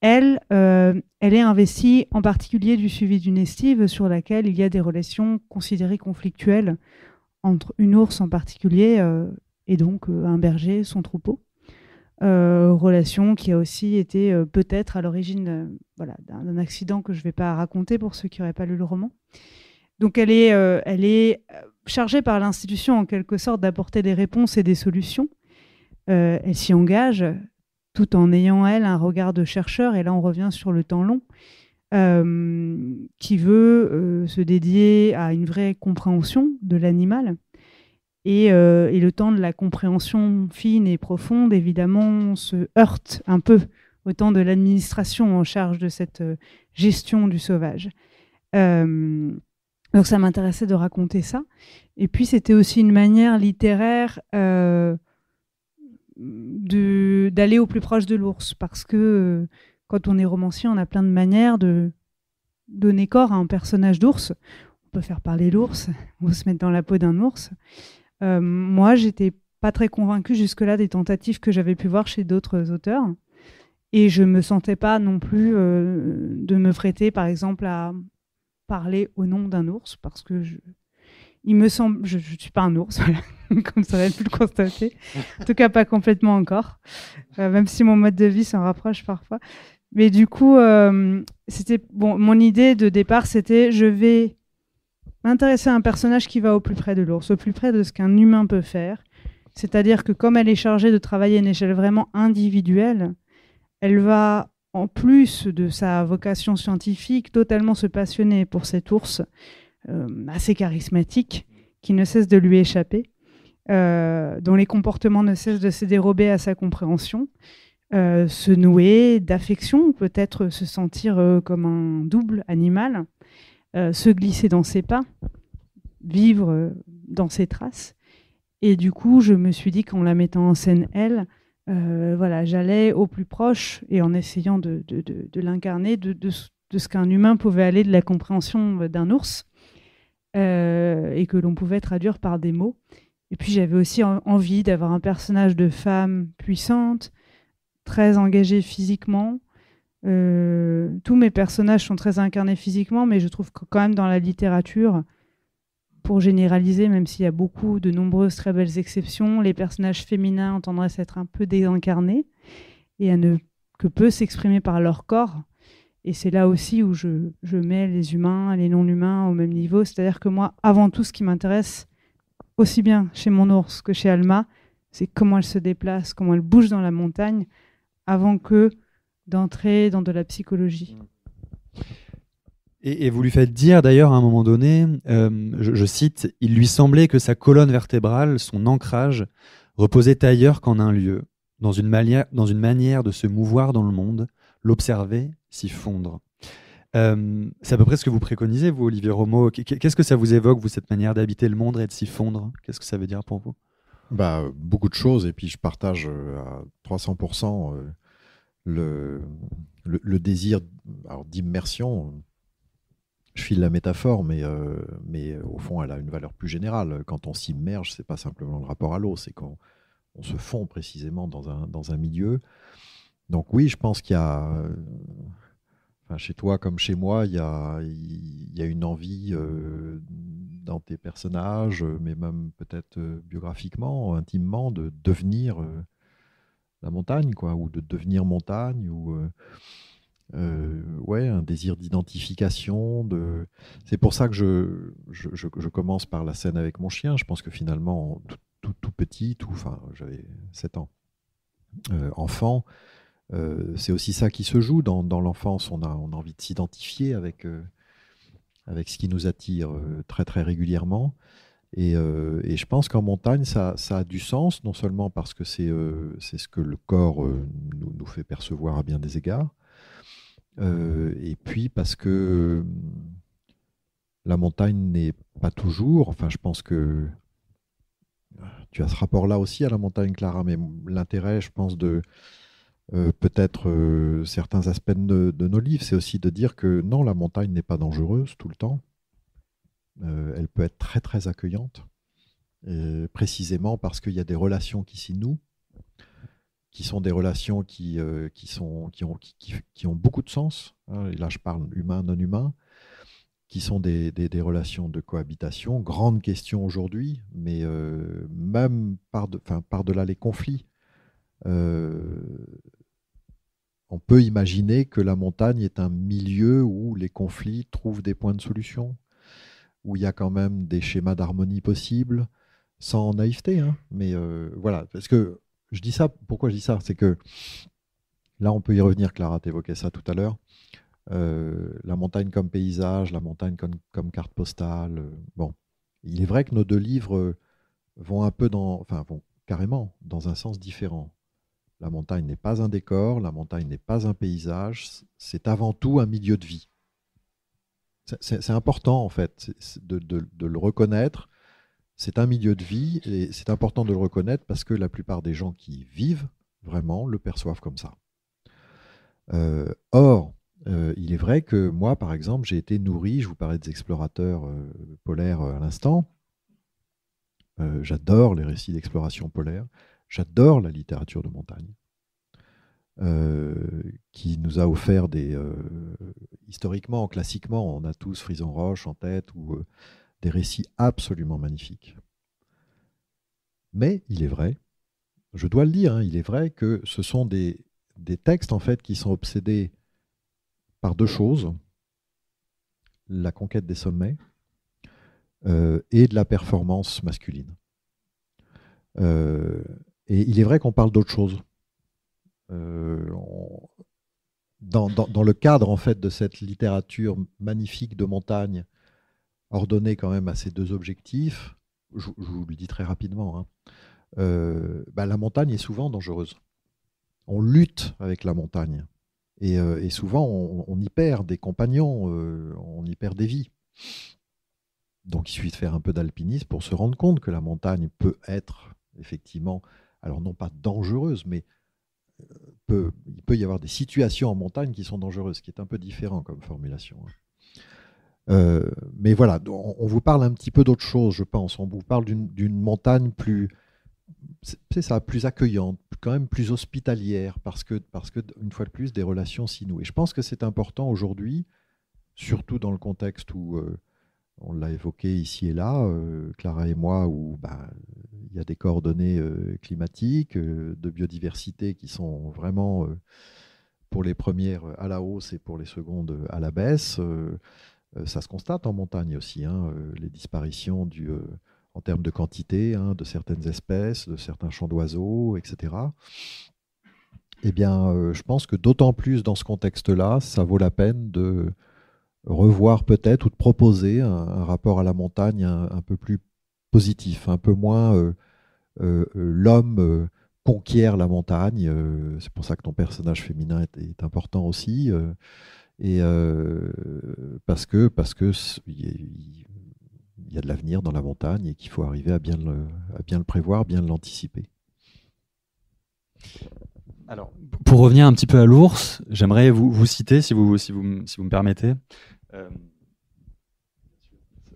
Elle, elle est investie en particulier du suivi d'une estive sur laquelle il y a des relations considérées conflictuelles entre une ours en particulier et donc un berger, son troupeau. Euh, relation qui a aussi été euh, peut-être à l'origine euh, voilà, d'un accident que je ne vais pas raconter pour ceux qui n'auraient pas lu le roman. Donc elle est, elle est chargée par l'institution en quelque sorte d'apporter des réponses et des solutions. elle s'y engage tout en ayant, elle, un regard de chercheur, et là on revient sur le temps long, qui veut se dédier à une vraie compréhension de l'animal euh, et, le temps de la compréhension fine et profonde, évidemment, se heurte un peu au temps de l'administration en charge de cette euh, gestion du sauvage. Euh, donc ça m'intéressait de raconter ça. Et puis c'était aussi une manière littéraire d'aller au plus proche de l'ours, parce que quand on est romancier, on a plein de manières de donner corps à un personnage d'ours. On peut faire parler l'ours, on peut se mettre dans la peau d'un ours. Euh, moi, j'étais pas très convaincue jusque-là des tentatives que j'avais pu voir chez d'autres auteurs. Et je me sentais pas non plus euh, de me prêter, par exemple, à parler au nom d'un ours, parce que je, il me semble, je ne suis pas un ours, comme ça aurait pu le constater. En tout cas, pas complètement encore, euh, même si mon mode de vie s'en rapproche parfois. Mais du coup, c'était bon. Mon idée de départ, c'était je vais intéresser un personnage qui va au plus près de l'ours, au plus près de ce qu'un humain peut faire. C'est-à-dire que comme elle est chargée de travailler à une échelle vraiment individuelle, elle va, en plus de sa vocation scientifique, totalement se passionner pour cet ours euh, assez charismatique qui ne cesse de lui échapper, euh, dont les comportements ne cessent de se dérober à sa compréhension. Euh, se nouer d'affection, peut-être se sentir comme un double animal. Euh, se glisser dans ses pas, vivre euh, dans ses traces. Et du coup, je me suis dit qu'en la mettant en scène, elle, euh, voilà, j'allais au plus proche et en essayant de, l'incarner, de, ce qu'un humain pouvait aller de la compréhension d'un ours et que l'on pouvait traduire par des mots. Et puis j'avais aussi envie d'avoir un personnage de femme puissante, très engagée physiquement, euh, tous mes personnages sont très incarnés physiquement, mais je trouve que quand même dans la littérature, pour généraliser, même s'il y a beaucoup de nombreuses très belles exceptions, les personnages féminins ont tendance à être un peu désincarnés et à ne que peu s'exprimer par leur corps. Et c'est là aussi où je, je mets les humains, et les non-humains au même niveau. C'est-à-dire que moi, avant tout, ce qui m'intéresse, aussi bien chez mon ours que chez Alma, c'est comment elle se déplace, comment elle bouge dans la montagne, avant que d'entrer dans de la psychologie. Et, vous lui faites dire d'ailleurs à un moment donné, euh, je, cite, il lui semblait que sa colonne vertébrale, son ancrage, reposait ailleurs qu'en un lieu, dans une, manière, de se mouvoir dans le monde, l'observer, s'y fondre. Euh, c'est à peu près ce que vous préconisez, vous, Olivier Romo. Qu'est-ce que ça vous évoque, vous, cette manière d'habiter le monde et de s'y fondre Qu'est-ce que ça veut dire pour vous bah, Beaucoup de choses, et puis je partage euh, à 300% le, le, désir d'immersion, je file la métaphore, mais, euh, mais euh, au fond, elle a une valeur plus générale. Quand on s'immerge, c'est pas simplement le rapport à l'eau, c'est qu'on on se fond précisément dans un, dans un milieu. Donc oui, je pense qu'il y a, euh, chez toi comme chez moi, il y a, il y a une envie dans tes personnages, mais même peut-être biographiquement, intimement, de devenir la montagne, quoi, ou de devenir montagne, ou euh, euh, ouais, un désir d'identification. De... C'est pour ça que je, je, commence par la scène avec mon chien. Je pense que finalement, tout, tout, petit, tout, enfin, j'avais 7 ans, euh, enfant, c'est aussi ça qui se joue dans, dans l'enfance. On a, on a envie de s'identifier avec, avec ce qui nous attire très très régulièrement. Euh, et, je pense qu'en montagne, ça, a du sens, non seulement parce que c'est euh, ce que le corps euh, nous, fait percevoir à bien des égards, et puis parce que la montagne n'est pas toujours, enfin je pense que tu as ce rapport-là aussi à la montagne, Clara, mais l'intérêt, je pense, de peut-être certains aspects de nos livres, c'est aussi de dire que non, la montagne n'est pas dangereuse tout le temps. Euh, elle peut être très très accueillante, euh, précisément parce qu'il y a des relations qui s'y nouent, qui sont des relations qui, euh, ont, beaucoup de sens. Hein, et là, je parle humain, non humain, qui sont des, relations de cohabitation. Grande question aujourd'hui, mais même par-delà les conflits, on peut imaginer que la montagne est un milieu où les conflits trouvent des points de solution où il y a quand même des schémas d'harmonie possibles, sans naïveté. Hein, mais euh, voilà, parce que je dis ça, pourquoi je dis ça C'est que là, on peut y revenir, Clara, évoquais ça tout à l'heure. Euh, la montagne comme paysage, la montagne comme, carte postale. Euh, bon, il est vrai que nos deux livres vont un peu dans, enfin, vont carrément dans un sens différent. La montagne n'est pas un décor, la montagne n'est pas un paysage, c'est avant tout un milieu de vie. C'est important, en fait, de, le reconnaître. C'est un milieu de vie et c'est important de le reconnaître parce que la plupart des gens qui vivent vraiment le perçoivent comme ça. Euh, or, euh, il est vrai que moi, par exemple, j'ai été nourri, je vous parlais des explorateurs euh, polaires à l'instant. J'adore les récits d'exploration polaire. J'adore la littérature de montagne. Euh, qui nous a offert des. Euh, historiquement, classiquement, on a tous Frison Roche en tête ou euh, des récits absolument magnifiques. Mais il est vrai, je dois le dire, hein, il est vrai que ce sont des, textes en fait qui sont obsédés par deux choses la conquête des sommets et de la performance masculine. et il est vrai qu'on parle d'autre chose euh, dans, le cadre en fait de cette littérature magnifique de montagne, ordonnée quand même à ces deux objectifs, je, vous le dis très rapidement, hein, euh, bah, la montagne est souvent dangereuse. On lutte avec la montagne. Et, euh, souvent, on, y perd des compagnons, on y perd des vies. Donc, il suffit de faire un peu d'alpinisme pour se rendre compte que la montagne peut être, effectivement, alors non pas dangereuse, mais peut, il peut y avoir des situations en montagne qui sont dangereuses, ce qui est un peu différent comme formulation. Hein. Euh, mais voilà, on, vous parle un petit peu d'autre chose, je pense. On vous parle d'une montagne plus, c'est ça, plus accueillante, quand même plus hospitalière, parce que, parce que une fois de plus, des relations s'y nouent. Et je pense que c'est important aujourd'hui, surtout dans le contexte où euh, on l'a évoqué ici et là, euh, Clara et moi, où ben, il y a des coordonnées euh, climatiques, euh, de biodiversité qui sont vraiment pour les premières à la hausse et pour les secondes à la baisse. ça se constate en montagne aussi, hein, les disparitions en termes de quantité hein, de certaines espèces, de certains champs d'oiseaux, etc. Eh bien, je pense que d'autant plus dans ce contexte-là, ça vaut la peine de revoir peut-être ou de proposer un, rapport à la montagne un, peu plus positif, un peu moins euh, euh, euh, l'homme conquiert la montagne. c'est pour ça que ton personnage féminin est, important aussi. et parce que parce que il y, a de l'avenir dans la montagne et qu'il faut arriver à bien le, à bien le prévoir, bien l'anticiper. Alors, pour revenir un petit peu à l'ours, j'aimerais vous, citer, si vous, si vous, me permettez. Euh,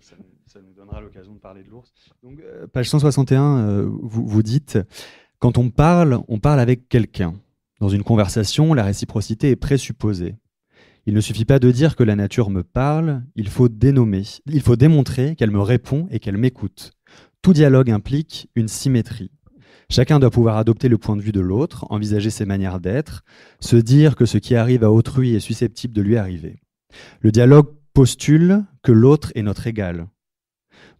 ça, nous donnera l'occasion de parler de l'ours. Donc, euh, page 161, euh, vous, vous dites Quand on parle, on parle avec quelqu'un. Dans une conversation, la réciprocité est présupposée. Il ne suffit pas de dire que la nature me parle, il faut dénommer, il faut démontrer qu'elle me répond et qu'elle m'écoute. Tout dialogue implique une symétrie. Chacun doit pouvoir adopter le point de vue de l'autre, envisager ses manières d'être, se dire que ce qui arrive à autrui est susceptible de lui arriver. Le dialogue postule que l'autre est notre égal.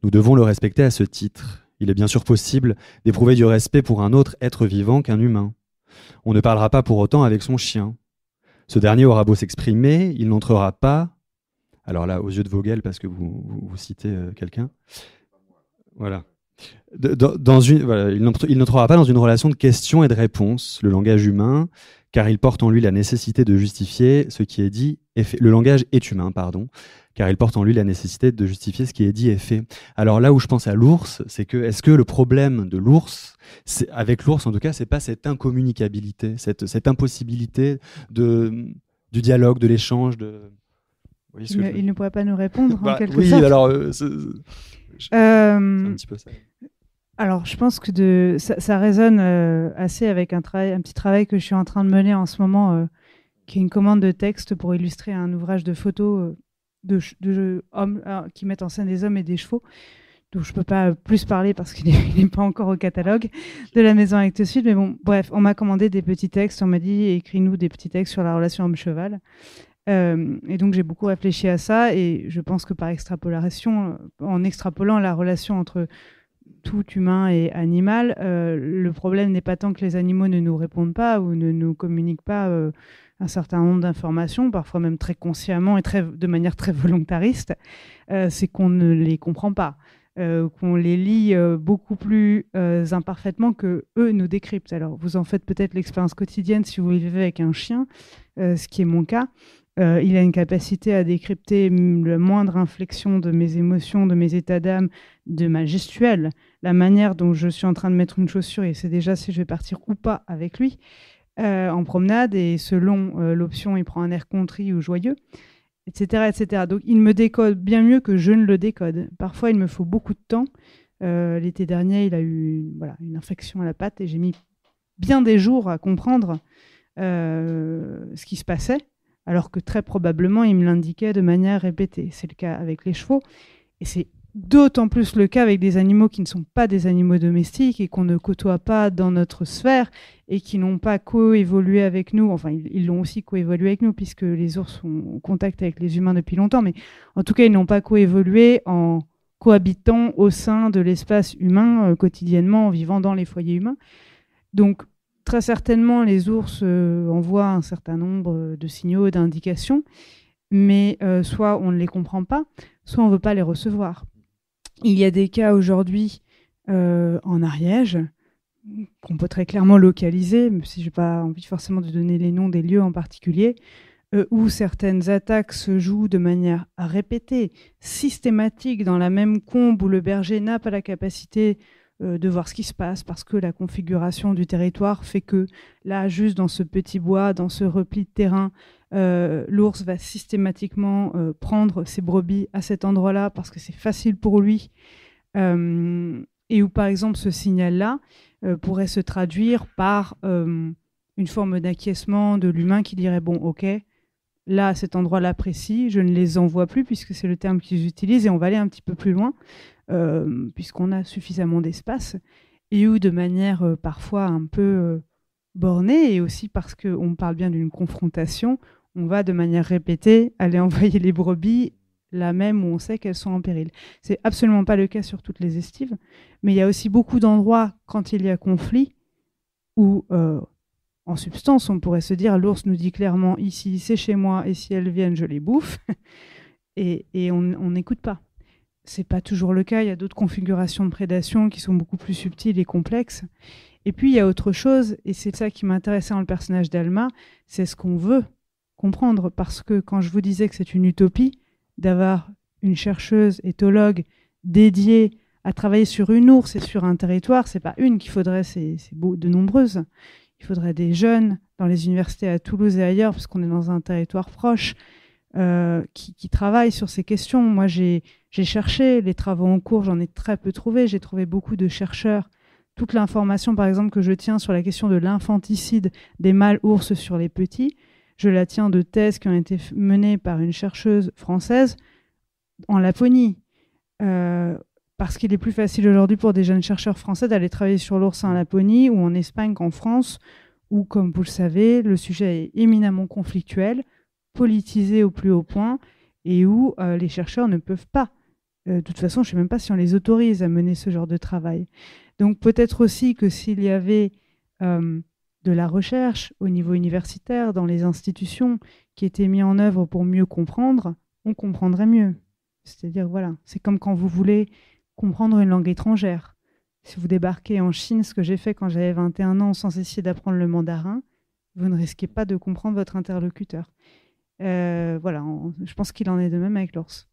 Nous devons le respecter à ce titre. Il est bien sûr possible d'éprouver du respect pour un autre être vivant qu'un humain. On ne parlera pas pour autant avec son chien. Ce dernier aura beau s'exprimer, il n'entrera pas. Alors là, aux yeux de Vogel, parce que vous, citez euh, quelqu'un. Voilà dans une, voilà, il n'entrera pas dans une relation de questions et de réponses, le langage humain, car il porte en lui la nécessité de justifier ce qui est dit et fait. Le langage est humain, pardon, car il porte en lui la nécessité de justifier ce qui est dit et fait. Alors là où je pense à l'ours, c'est que est-ce que le problème de l'ours, avec l'ours en tout cas, c'est pas cette incommunicabilité, cette, impossibilité de, du dialogue, de l'échange, de... il, ne, pourrait pas nous répondre en bah, quelque oui, alors. Euh, euh, alors, je pense que ça, résonne euh, assez avec un, petit travail que je suis en train de mener en ce moment, euh, qui est une commande de texte pour illustrer un ouvrage de photos de, hommes qui mettent en scène des hommes et des chevaux. Donc, je ne peux pas plus parler parce qu'il n'est pas encore au catalogue de la maison Actes Sud. Mais bon, bref, on m'a commandé des petits textes. On m'a dit écris-nous des petits textes sur la relation homme-cheval. Euh, et donc j'ai beaucoup réfléchi à ça et je pense que par extrapolation, euh, en extrapolant la relation entre tout humain et animal, euh, le problème n'est pas tant que les animaux ne nous répondent pas ou ne nous communiquent pas un certain nombre d'informations, parfois même très consciemment et très, de manière très volontariste, c'est qu'on ne les comprend pas. qu'on les lit beaucoup plus imparfaitement que eux nous décryptent. Alors, vous en faites peut-être l'expérience quotidienne si vous vivez avec un chien, ce qui est mon cas. Euh, il a une capacité à décrypter la moindre inflexion de mes émotions, de mes états d'âme, de ma gestuelle, la manière dont je suis en train de mettre une chaussure et c'est déjà si je vais partir ou pas avec lui euh, en promenade et selon euh, l'option, il prend un air contrit ou joyeux, etc., etc. Donc il me décode bien mieux que je ne le décode. Parfois, il me faut beaucoup de temps. L'été dernier, il a eu une infection à la patte et j'ai mis bien des jours à comprendre ce qui se passait alors que très probablement il me l'indiquait de manière répétée. C'est le cas avec les chevaux, et c'est d'autant plus le cas avec des animaux qui ne sont pas des animaux domestiques et qu'on ne côtoie pas dans notre sphère et qui n'ont pas coévolué avec nous. Enfin, ils l'ont aussi coévolué avec nous puisque les ours sont en contact avec les humains depuis longtemps, mais en tout cas, ils n'ont pas coévolué en cohabitant au sein de l'espace humain euh, quotidiennement, en vivant dans les foyers humains. Donc, très certainement, les ours euh, envoient un certain nombre euh, de signaux et d'indications, mais euh, soit on ne les comprend pas, soit on ne veut pas les recevoir. Il y a des cas aujourd'hui en Ariège qu'on peut très clairement localiser, même si je n'ai pas envie forcément de donner les noms des lieux en particulier, où certaines attaques se jouent de manière répétée, systématique, dans la même combe où le berger n'a pas la capacité euh, de voir ce qui se passe parce que la configuration du territoire fait que là, juste dans ce petit bois, dans ce repli de terrain, euh, l'ours va systématiquement euh, prendre ses brebis à cet endroit-là parce que c'est facile pour lui. et où par exemple ce signal-là pourrait se traduire par une forme d'acquiescement de l'humain qui dirait bon ok, là cet endroit-là précis, je ne les envoie plus puisque c'est le terme qu'ils utilisent et on va aller un petit peu plus loin. Euh, puisqu'on a suffisamment d'espace, et où de manière euh, parfois un peu euh, bornée, et aussi parce qu'on parle bien d'une confrontation, on va de manière répétée aller envoyer les brebis là même où on sait qu'elles sont en péril. C'est absolument pas le cas sur toutes les estives, mais il y a aussi beaucoup d'endroits quand il y a conflit où, en substance, on pourrait se dire l'ours nous dit clairement ici, c'est chez moi, et si elles viennent, je les bouffe, et on n'écoute pas c'est pas toujours le cas. Il y a d'autres configurations de prédation qui sont beaucoup plus subtiles et complexes. Et puis il y a autre chose, et c'est ça qui m'intéressait dans le personnage d'Alma, c'est ce qu'on veut comprendre. Parce que quand je vous disais que c'est une utopie d'avoir une chercheuse éthologue dédiée à travailler sur une ours et sur un territoire, c'est pas une qu'il faudrait, c'est de nombreuses. Il faudrait des jeunes dans les universités à Toulouse et ailleurs, parce qu'on est dans un territoire proche. Euh, qui, travaillent sur ces questions. Moi, j'ai cherché les travaux en cours, j'en ai très peu trouvé. J'ai trouvé beaucoup de chercheurs. Toute l'information, par exemple, que je tiens sur la question de l'infanticide des mâles ours sur les petits, je la tiens de thèses qui ont été menées par une chercheuse française en Laponie. Euh, parce qu'il est plus facile aujourd'hui pour des jeunes chercheurs français d'aller travailler sur l'ours en Laponie ou en Espagne qu'en France, où, comme vous le savez, le sujet est éminemment conflictuel politisé au plus haut point et où euh, les chercheurs ne peuvent pas. Euh, de toute façon, je ne sais même pas si on les autorise à mener ce genre de travail. Donc peut-être aussi que s'il y avait euh, de la recherche au niveau universitaire, dans les institutions, qui était mise en œuvre pour mieux comprendre, on comprendrait mieux. C'est-à-dire, voilà, c'est comme quand vous voulez comprendre une langue étrangère. Si vous débarquez en Chine, ce que j'ai fait quand j'avais 21 ans sans essayer d'apprendre le mandarin, vous ne risquez pas de comprendre votre interlocuteur. Euh, voilà, je pense qu'il en est de même avec l'ours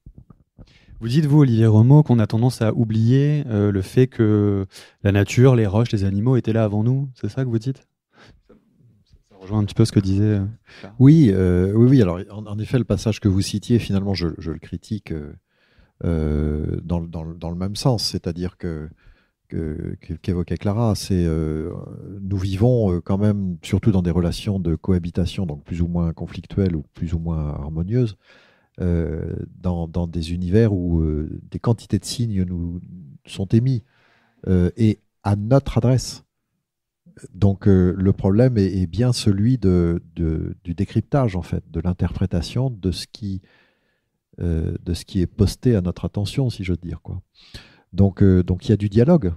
Vous dites, vous, Olivier Romo, qu'on a tendance à oublier euh, le fait que la nature, les roches, les animaux étaient là avant nous. C'est ça que vous dites ça, rejoint un petit peu ce que disait. Euh, oui, oui, oui. Alors, en, effet, le passage que vous citiez, finalement, je, le critique dans, le même sens. C'est-à-dire que qu'évoquait Clara, c'est euh, nous vivons euh, quand même, surtout dans des relations de cohabitation, donc plus ou moins conflictuelles ou plus ou moins harmonieuses, euh, dans, dans, des univers où des quantités de signes nous sont émis et à notre adresse. Donc le problème est, bien celui de, du décryptage, en fait, de l'interprétation de, ce qui, de ce qui est posté à notre attention, si je veux dire. quoi. Euh, donc, il y a du dialogue.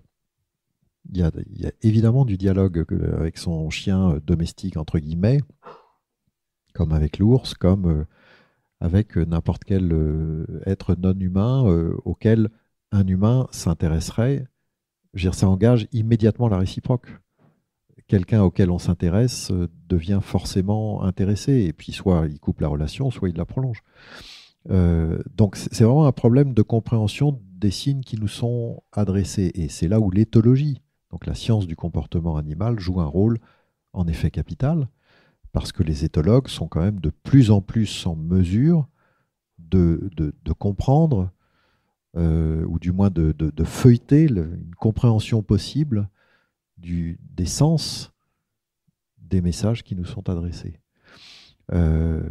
Il y a, il y a, évidemment du dialogue avec son chien euh, domestique, entre guillemets, comme avec l'ours, comme euh, avec n'importe quel être non humain auquel un humain s'intéresserait. Ça engage immédiatement la réciproque. Quelqu'un auquel on s'intéresse devient forcément intéressé, et puis soit il coupe la relation, soit il la prolonge. Euh, donc c'est vraiment un problème de compréhension des signes qui nous sont adressés. Et c'est là où l'éthologie, donc la science du comportement animal, joue un rôle en effet capital, parce que les éthologues sont quand même de plus en plus en mesure de, comprendre, euh, ou du moins de, feuilleter une compréhension possible du, des sens des messages qui nous sont adressés. Euh,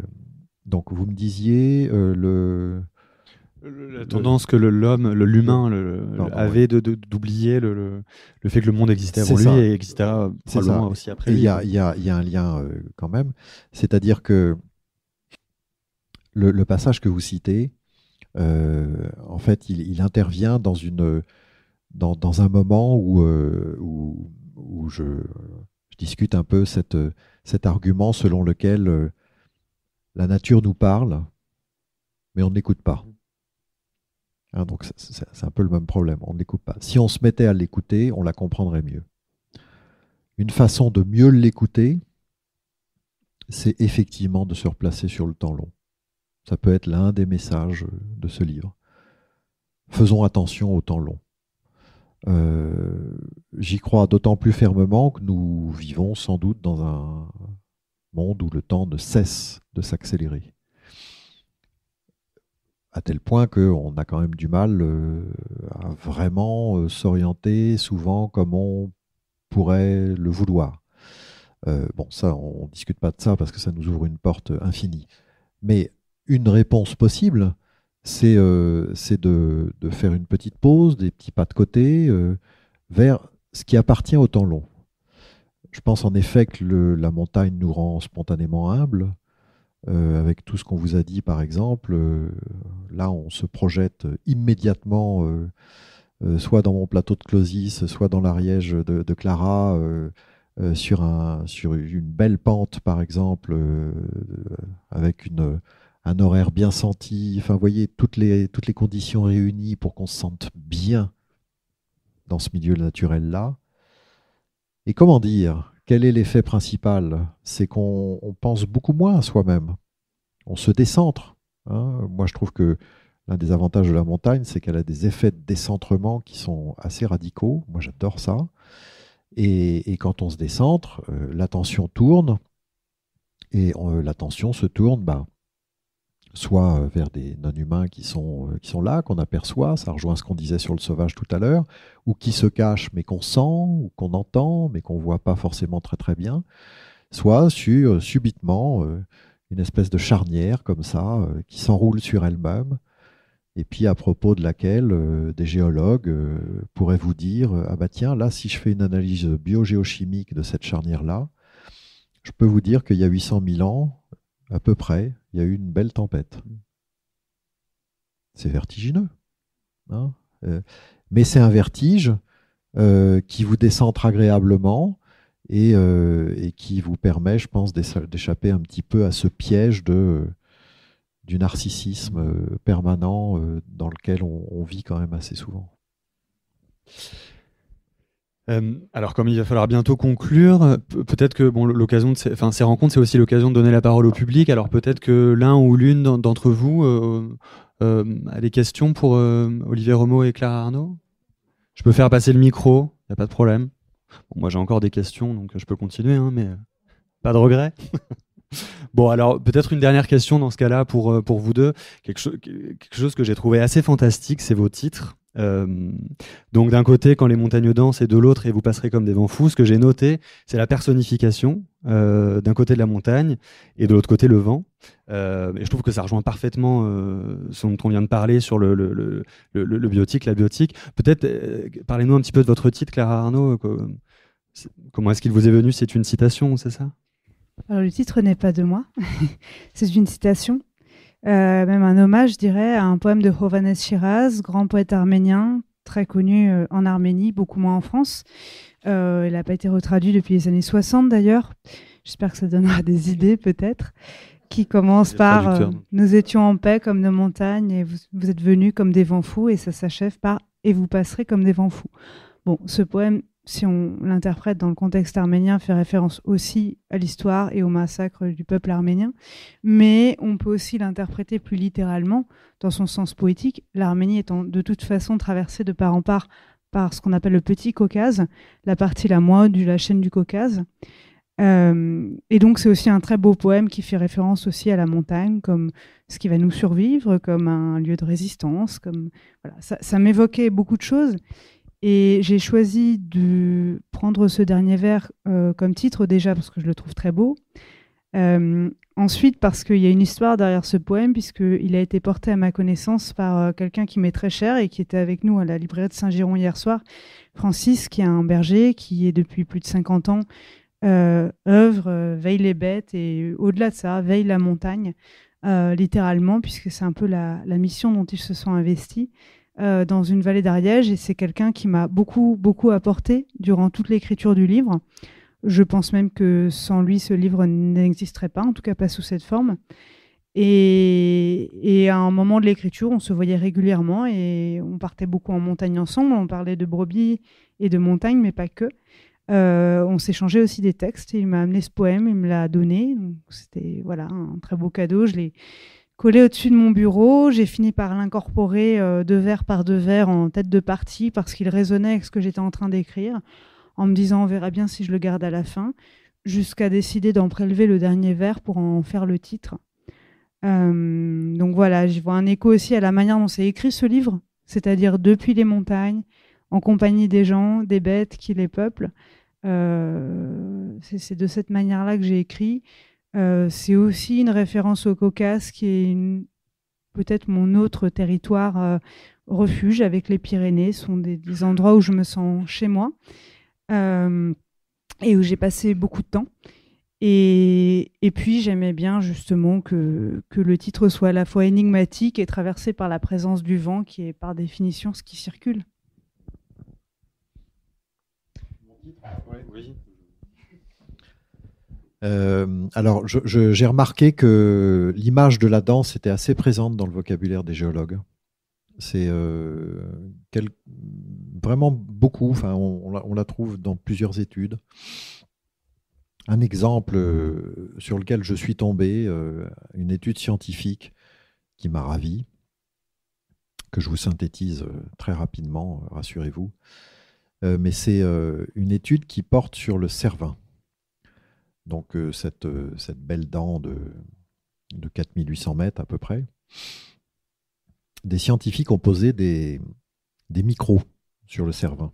donc vous me disiez euh, le la tendance que l'homme, l'humain avait d'oublier le, fait que le monde existait avant lui et existera probablement ça. aussi après. Il y, a un lien euh, quand même, c'est-à-dire que le, passage que vous citez, euh, en fait, il, intervient dans, une, un moment où, je, discute un peu cet argument selon lequel la nature nous parle, mais on ne l'écoute pas. Hein, donc c'est un peu le même problème, on ne l'écoute pas. Si on se mettait à l'écouter, on la comprendrait mieux. Une façon de mieux l'écouter, c'est effectivement de se replacer sur le temps long. Ça peut être l'un des messages de ce livre. Faisons attention au temps long. Euh, j'y crois d'autant plus fermement que nous vivons sans doute dans un monde où le temps ne cesse de s'accélérer. À tel point qu'on a quand même du mal euh, à vraiment euh, s'orienter souvent comme on pourrait le vouloir. Euh, bon, ça, on ne discute pas de ça parce que ça nous ouvre une porte infinie. Mais une réponse possible, c'est de, faire une petite pause, des petits pas de côté, vers ce qui appartient au temps long. Je pense en effet que la montagne nous rend spontanément humbles. Euh, avec tout ce qu'on vous a dit, par exemple, euh, là, on se projette immédiatement, euh, soit dans mon plateau de Closis, soit dans l'Ariège de, Clara, sur, une belle pente, par exemple, avec un horaire bien senti. Enfin, vous voyez, toutes les, toutes les conditions réunies pour qu'on se sente bien dans ce milieu naturel-là. Et comment dire Quel est l'effet principal C'est qu'on pense beaucoup moins à soi-même. On se décentre. Hein. Moi, je trouve que l'un des avantages de la montagne, c'est qu'elle a des effets de décentrement qui sont assez radicaux. Moi, j'adore ça. Et, quand on se décentre, euh, l'attention tourne. Et euh, l'attention se tourne bas. Ben, soit euh, vers des non-humains euh, qui sont, là, qu'on aperçoit, ça rejoint ce qu'on disait sur le sauvage tout à l'heure, ou qui se cachent mais qu'on sent, ou qu'on entend, mais qu'on ne voit pas forcément très très bien, soit sur euh, subitement une espèce de charnière comme ça, qui s'enroule sur elle-même, et puis à propos de laquelle des géologues pourraient vous dire, ah bah tiens, là, si je fais une analyse biogéochimique de cette charnière-là, je peux vous dire qu'il y a 800 000 ans, à peu près, il y a eu une belle tempête. Mm. C'est vertigineux. Hein, euh, mais c'est un vertige euh, qui vous décentre agréablement euh, et, qui vous permet, je pense, d'échapper un petit peu à ce piège de, du narcissisme permanent dans lequel on vit quand même assez souvent. Euh, alors, comme il va falloir bientôt conclure, euh, peut-être que bon, l'occasion de ces, ces rencontres, c'est aussi l'occasion de donner la parole au public. Alors, peut-être que l'un ou l'une d'entre vous euh, a des questions pour Olivier Romo et Clara Arnaud. Je peux faire passer le micro, il n'y a pas de problème. moi, j'ai encore des questions, donc je peux continuer, hein, mais pas de regret. Bon, alors peut-être une dernière question dans ce cas-là pour, pour vous deux. Quelque, quelque chose que j'ai trouvé assez fantastique, c'est vos titres. Euh, donc d'un côté, quand les montagnes dansent, et de l'autre, et vous passerez comme des vents fous, ce que j'ai noté, c'est la personnification euh, d'un côté de la montagne et de l'autre côté le vent. Euh, et je trouve que ça rejoint parfaitement ce dont on vient de parler sur le, le, biotique, la biotique. Peut-être parlez-nous un petit peu de votre titre, Clara Arnaud. comment est-ce qu'il vous est venu C'est une citation, c'est ça Alors le titre n'est pas de moi, c'est une citation. Euh, même un hommage, je dirais, à un poème de Hovannes Shiraz, grand poète arménien, très connu euh, en Arménie, beaucoup moins en France. Euh, il n'a pas été retraduit depuis les années 60 d'ailleurs. J'espère que ça donnera des idées peut-être. Qui commence par Nous étions en paix comme nos montagnes et vous êtes venus comme des vents fous et ça s'achève par Et vous passerez comme des vents fous. Bon, ce poème si on l'interprète dans le contexte arménien, fait référence aussi à l'histoire et au massacre du peuple arménien, mais on peut aussi l'interpréter plus littéralement, dans son sens poétique, l'Arménie étant de toute façon traversée de part en part par ce qu'on appelle le Petit Caucase, la partie la moins de la chaîne du Caucase. Euh, et donc c'est aussi un très beau poème qui fait référence aussi à la montagne comme ce qui va nous survivre, comme un lieu de résistance, comme ça m'évoquait beaucoup de choses. Et j'ai choisi de prendre ce dernier vers euh, comme titre déjà parce que je le trouve très beau. Euh, ensuite parce qu'il y a une histoire derrière ce poème puisqu'il a été porté à ma connaissance par euh, quelqu'un qui m'est très cher et qui était avec nous à la librairie de Saint-Giron hier soir, Francis, qui est un berger qui est depuis plus de 50 ans œuvre, veille les bêtes et au-delà de ça, veille la montagne, littéralement puisque c'est un peu la, mission dont ils se sont investis. Euh, dans une vallée d'Ariège et c'est quelqu'un qui m'a beaucoup, beaucoup apporté durant toute l'écriture du livre. Je pense même que sans lui, ce livre n'existerait pas, en tout cas pas sous cette forme. Et, à un moment de l'écriture, on se voyait régulièrement et on partait beaucoup en montagne ensemble. On parlait de brebis et de montagne, mais pas que. Euh, on s'échangeait aussi des textes. Et il m'a amené ce poème, il me l'a donné. C'était voilà un très beau cadeau. Je l'ai collé au-dessus de mon bureau. J'ai fini par l'incorporer euh, deux vers par deux vers en tête de partie parce qu'il résonnait avec ce que j'étais en train d'écrire, en me disant on verra bien si je le garde à la fin, jusqu'à décider d'en prélever le dernier vers pour en faire le titre. Euh, donc voilà, j'y vois un écho aussi à la manière dont c'est écrit ce livre, c'est-à-dire depuis les montagnes, en compagnie des gens, des bêtes qui les peuplent. Euh, c'est de cette manière-là que j'ai écrit. Euh, c'est aussi une référence au Caucase qui est peut-être mon autre territoire euh, refuge avec les Pyrénées, sont des, endroits où je me sens chez moi euh, et où j'ai passé beaucoup de temps. Et, puis j'aimais bien justement que, le titre soit à la fois énigmatique et traversé par la présence du vent qui est par définition ce qui circule. oui. Euh, alors, j'ai remarqué que l'image de la danse était assez présente dans le vocabulaire des géologues. C'est euh, vraiment beaucoup. Enfin, on, la, trouve dans plusieurs études. Un exemple euh, sur lequel je suis tombé, une étude scientifique qui m'a ravi, que je vous synthétise très rapidement, rassurez-vous. mais c'est une étude qui porte sur le cervin. Donc euh, euh, cette, belle dent de, 4800 mètres à peu près, des scientifiques ont posé des, micros sur le Cervin,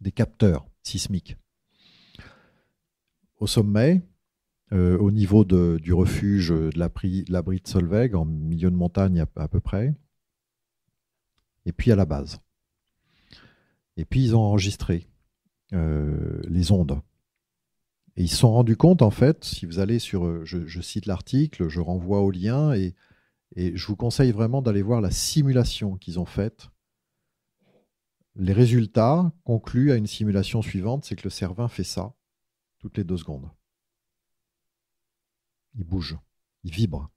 des capteurs sismiques. Au sommet, euh, au niveau du refuge de l'abri de Solveig, en milieu de montagne à, peu près, et puis à la base. Et puis ils ont enregistré les ondes et ils se sont rendus compte, en fait, si vous allez sur, euh, je, cite l'article, je renvoie au lien, et, je vous conseille vraiment d'aller voir la simulation qu'ils ont faite. Les résultats conclus à une simulation suivante, c'est que le cervin fait ça toutes les deux secondes. Il bouge, il vibre.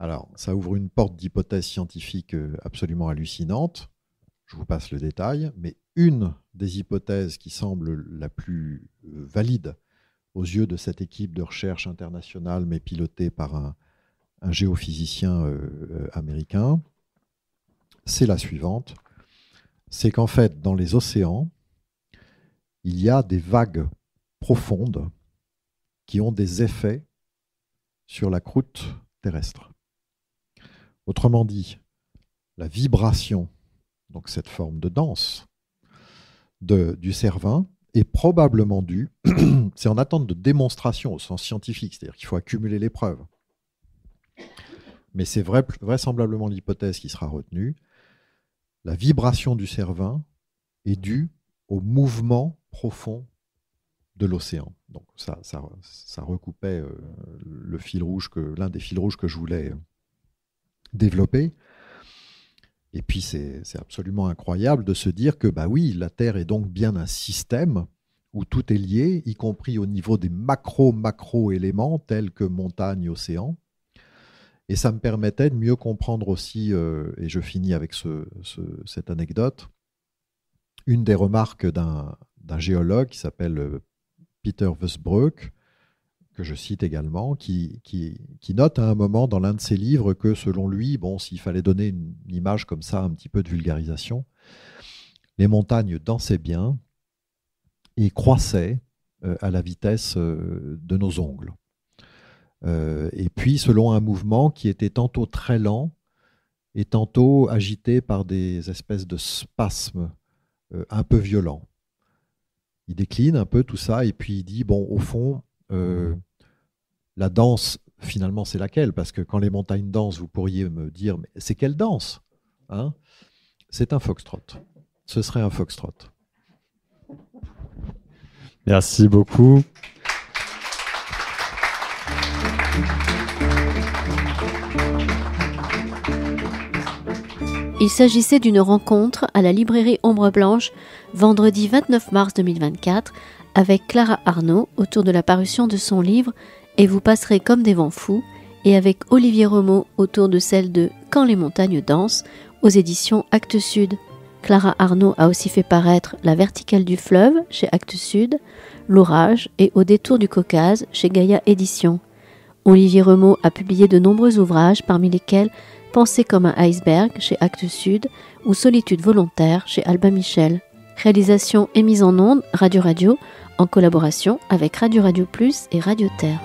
Alors, ça ouvre une porte d'hypothèse scientifique euh, absolument hallucinante je vous passe le détail, mais une des hypothèses qui semble la plus euh, valide aux yeux de cette équipe de recherche internationale, mais pilotée par un, géophysicien euh, euh, américain, c'est la suivante. C'est qu'en fait, dans les océans, il y a des vagues profondes qui ont des effets sur la croûte terrestre. Autrement dit, la vibration donc cette forme de danse du Cervin, est probablement due, c'est en attente de démonstration au sens scientifique, c'est-à-dire qu'il faut accumuler les preuves. Mais c'est vraisemblablement l'hypothèse qui sera retenue. La vibration du Cervin est due au mouvement profond de l'océan. Donc ça, recoupait euh, le fil rouge que l'un des fils rouges que je voulais euh, développer. Et puis c'est absolument incroyable de se dire que, bah oui, la Terre est donc bien un système où tout est lié, y compris au niveau des macro-macro-éléments tels que montagne, océan. Et ça me permettait de mieux comprendre aussi, euh, et je finis avec cette anecdote, une des remarques d'un géologue qui s'appelle euh, Peter wessbroek que je cite également, qui, note à un moment dans l'un de ses livres que selon lui, bon, s'il fallait donner une image comme ça, un petit peu de vulgarisation, les montagnes dansaient bien et croissaient euh, à la vitesse euh, de nos ongles. Euh, et puis, selon un mouvement qui était tantôt très lent et tantôt agité par des espèces de spasmes un peu violents. Il décline un peu tout ça et puis il dit, bon, au fond, la danse, finalement, c'est laquelle Parce que quand les montagnes dansent, vous pourriez me dire, mais c'est quelle danse hein C'est un foxtrot. Ce serait un foxtrot. Merci beaucoup. Il s'agissait d'une rencontre à la librairie Ombre Blanche vendredi 29 mars 2024 avec Clara Arnaud autour de la parution de son livre et vous passerez comme des vents fous, et avec Olivier Remo autour de celle de Quand les montagnes dansent, aux éditions Actes Sud. Clara Arnaud a aussi fait paraître La verticale du fleuve chez Actes Sud, L'orage et Au détour du Caucase chez Gaïa Éditions. Olivier Remo a publié de nombreux ouvrages parmi lesquels Penser comme un iceberg chez Actes Sud ou Solitude volontaire chez Albin Michel. Réalisation et mise en onde Radio Radio en collaboration avec Radio Radio Plus et Radio Terre.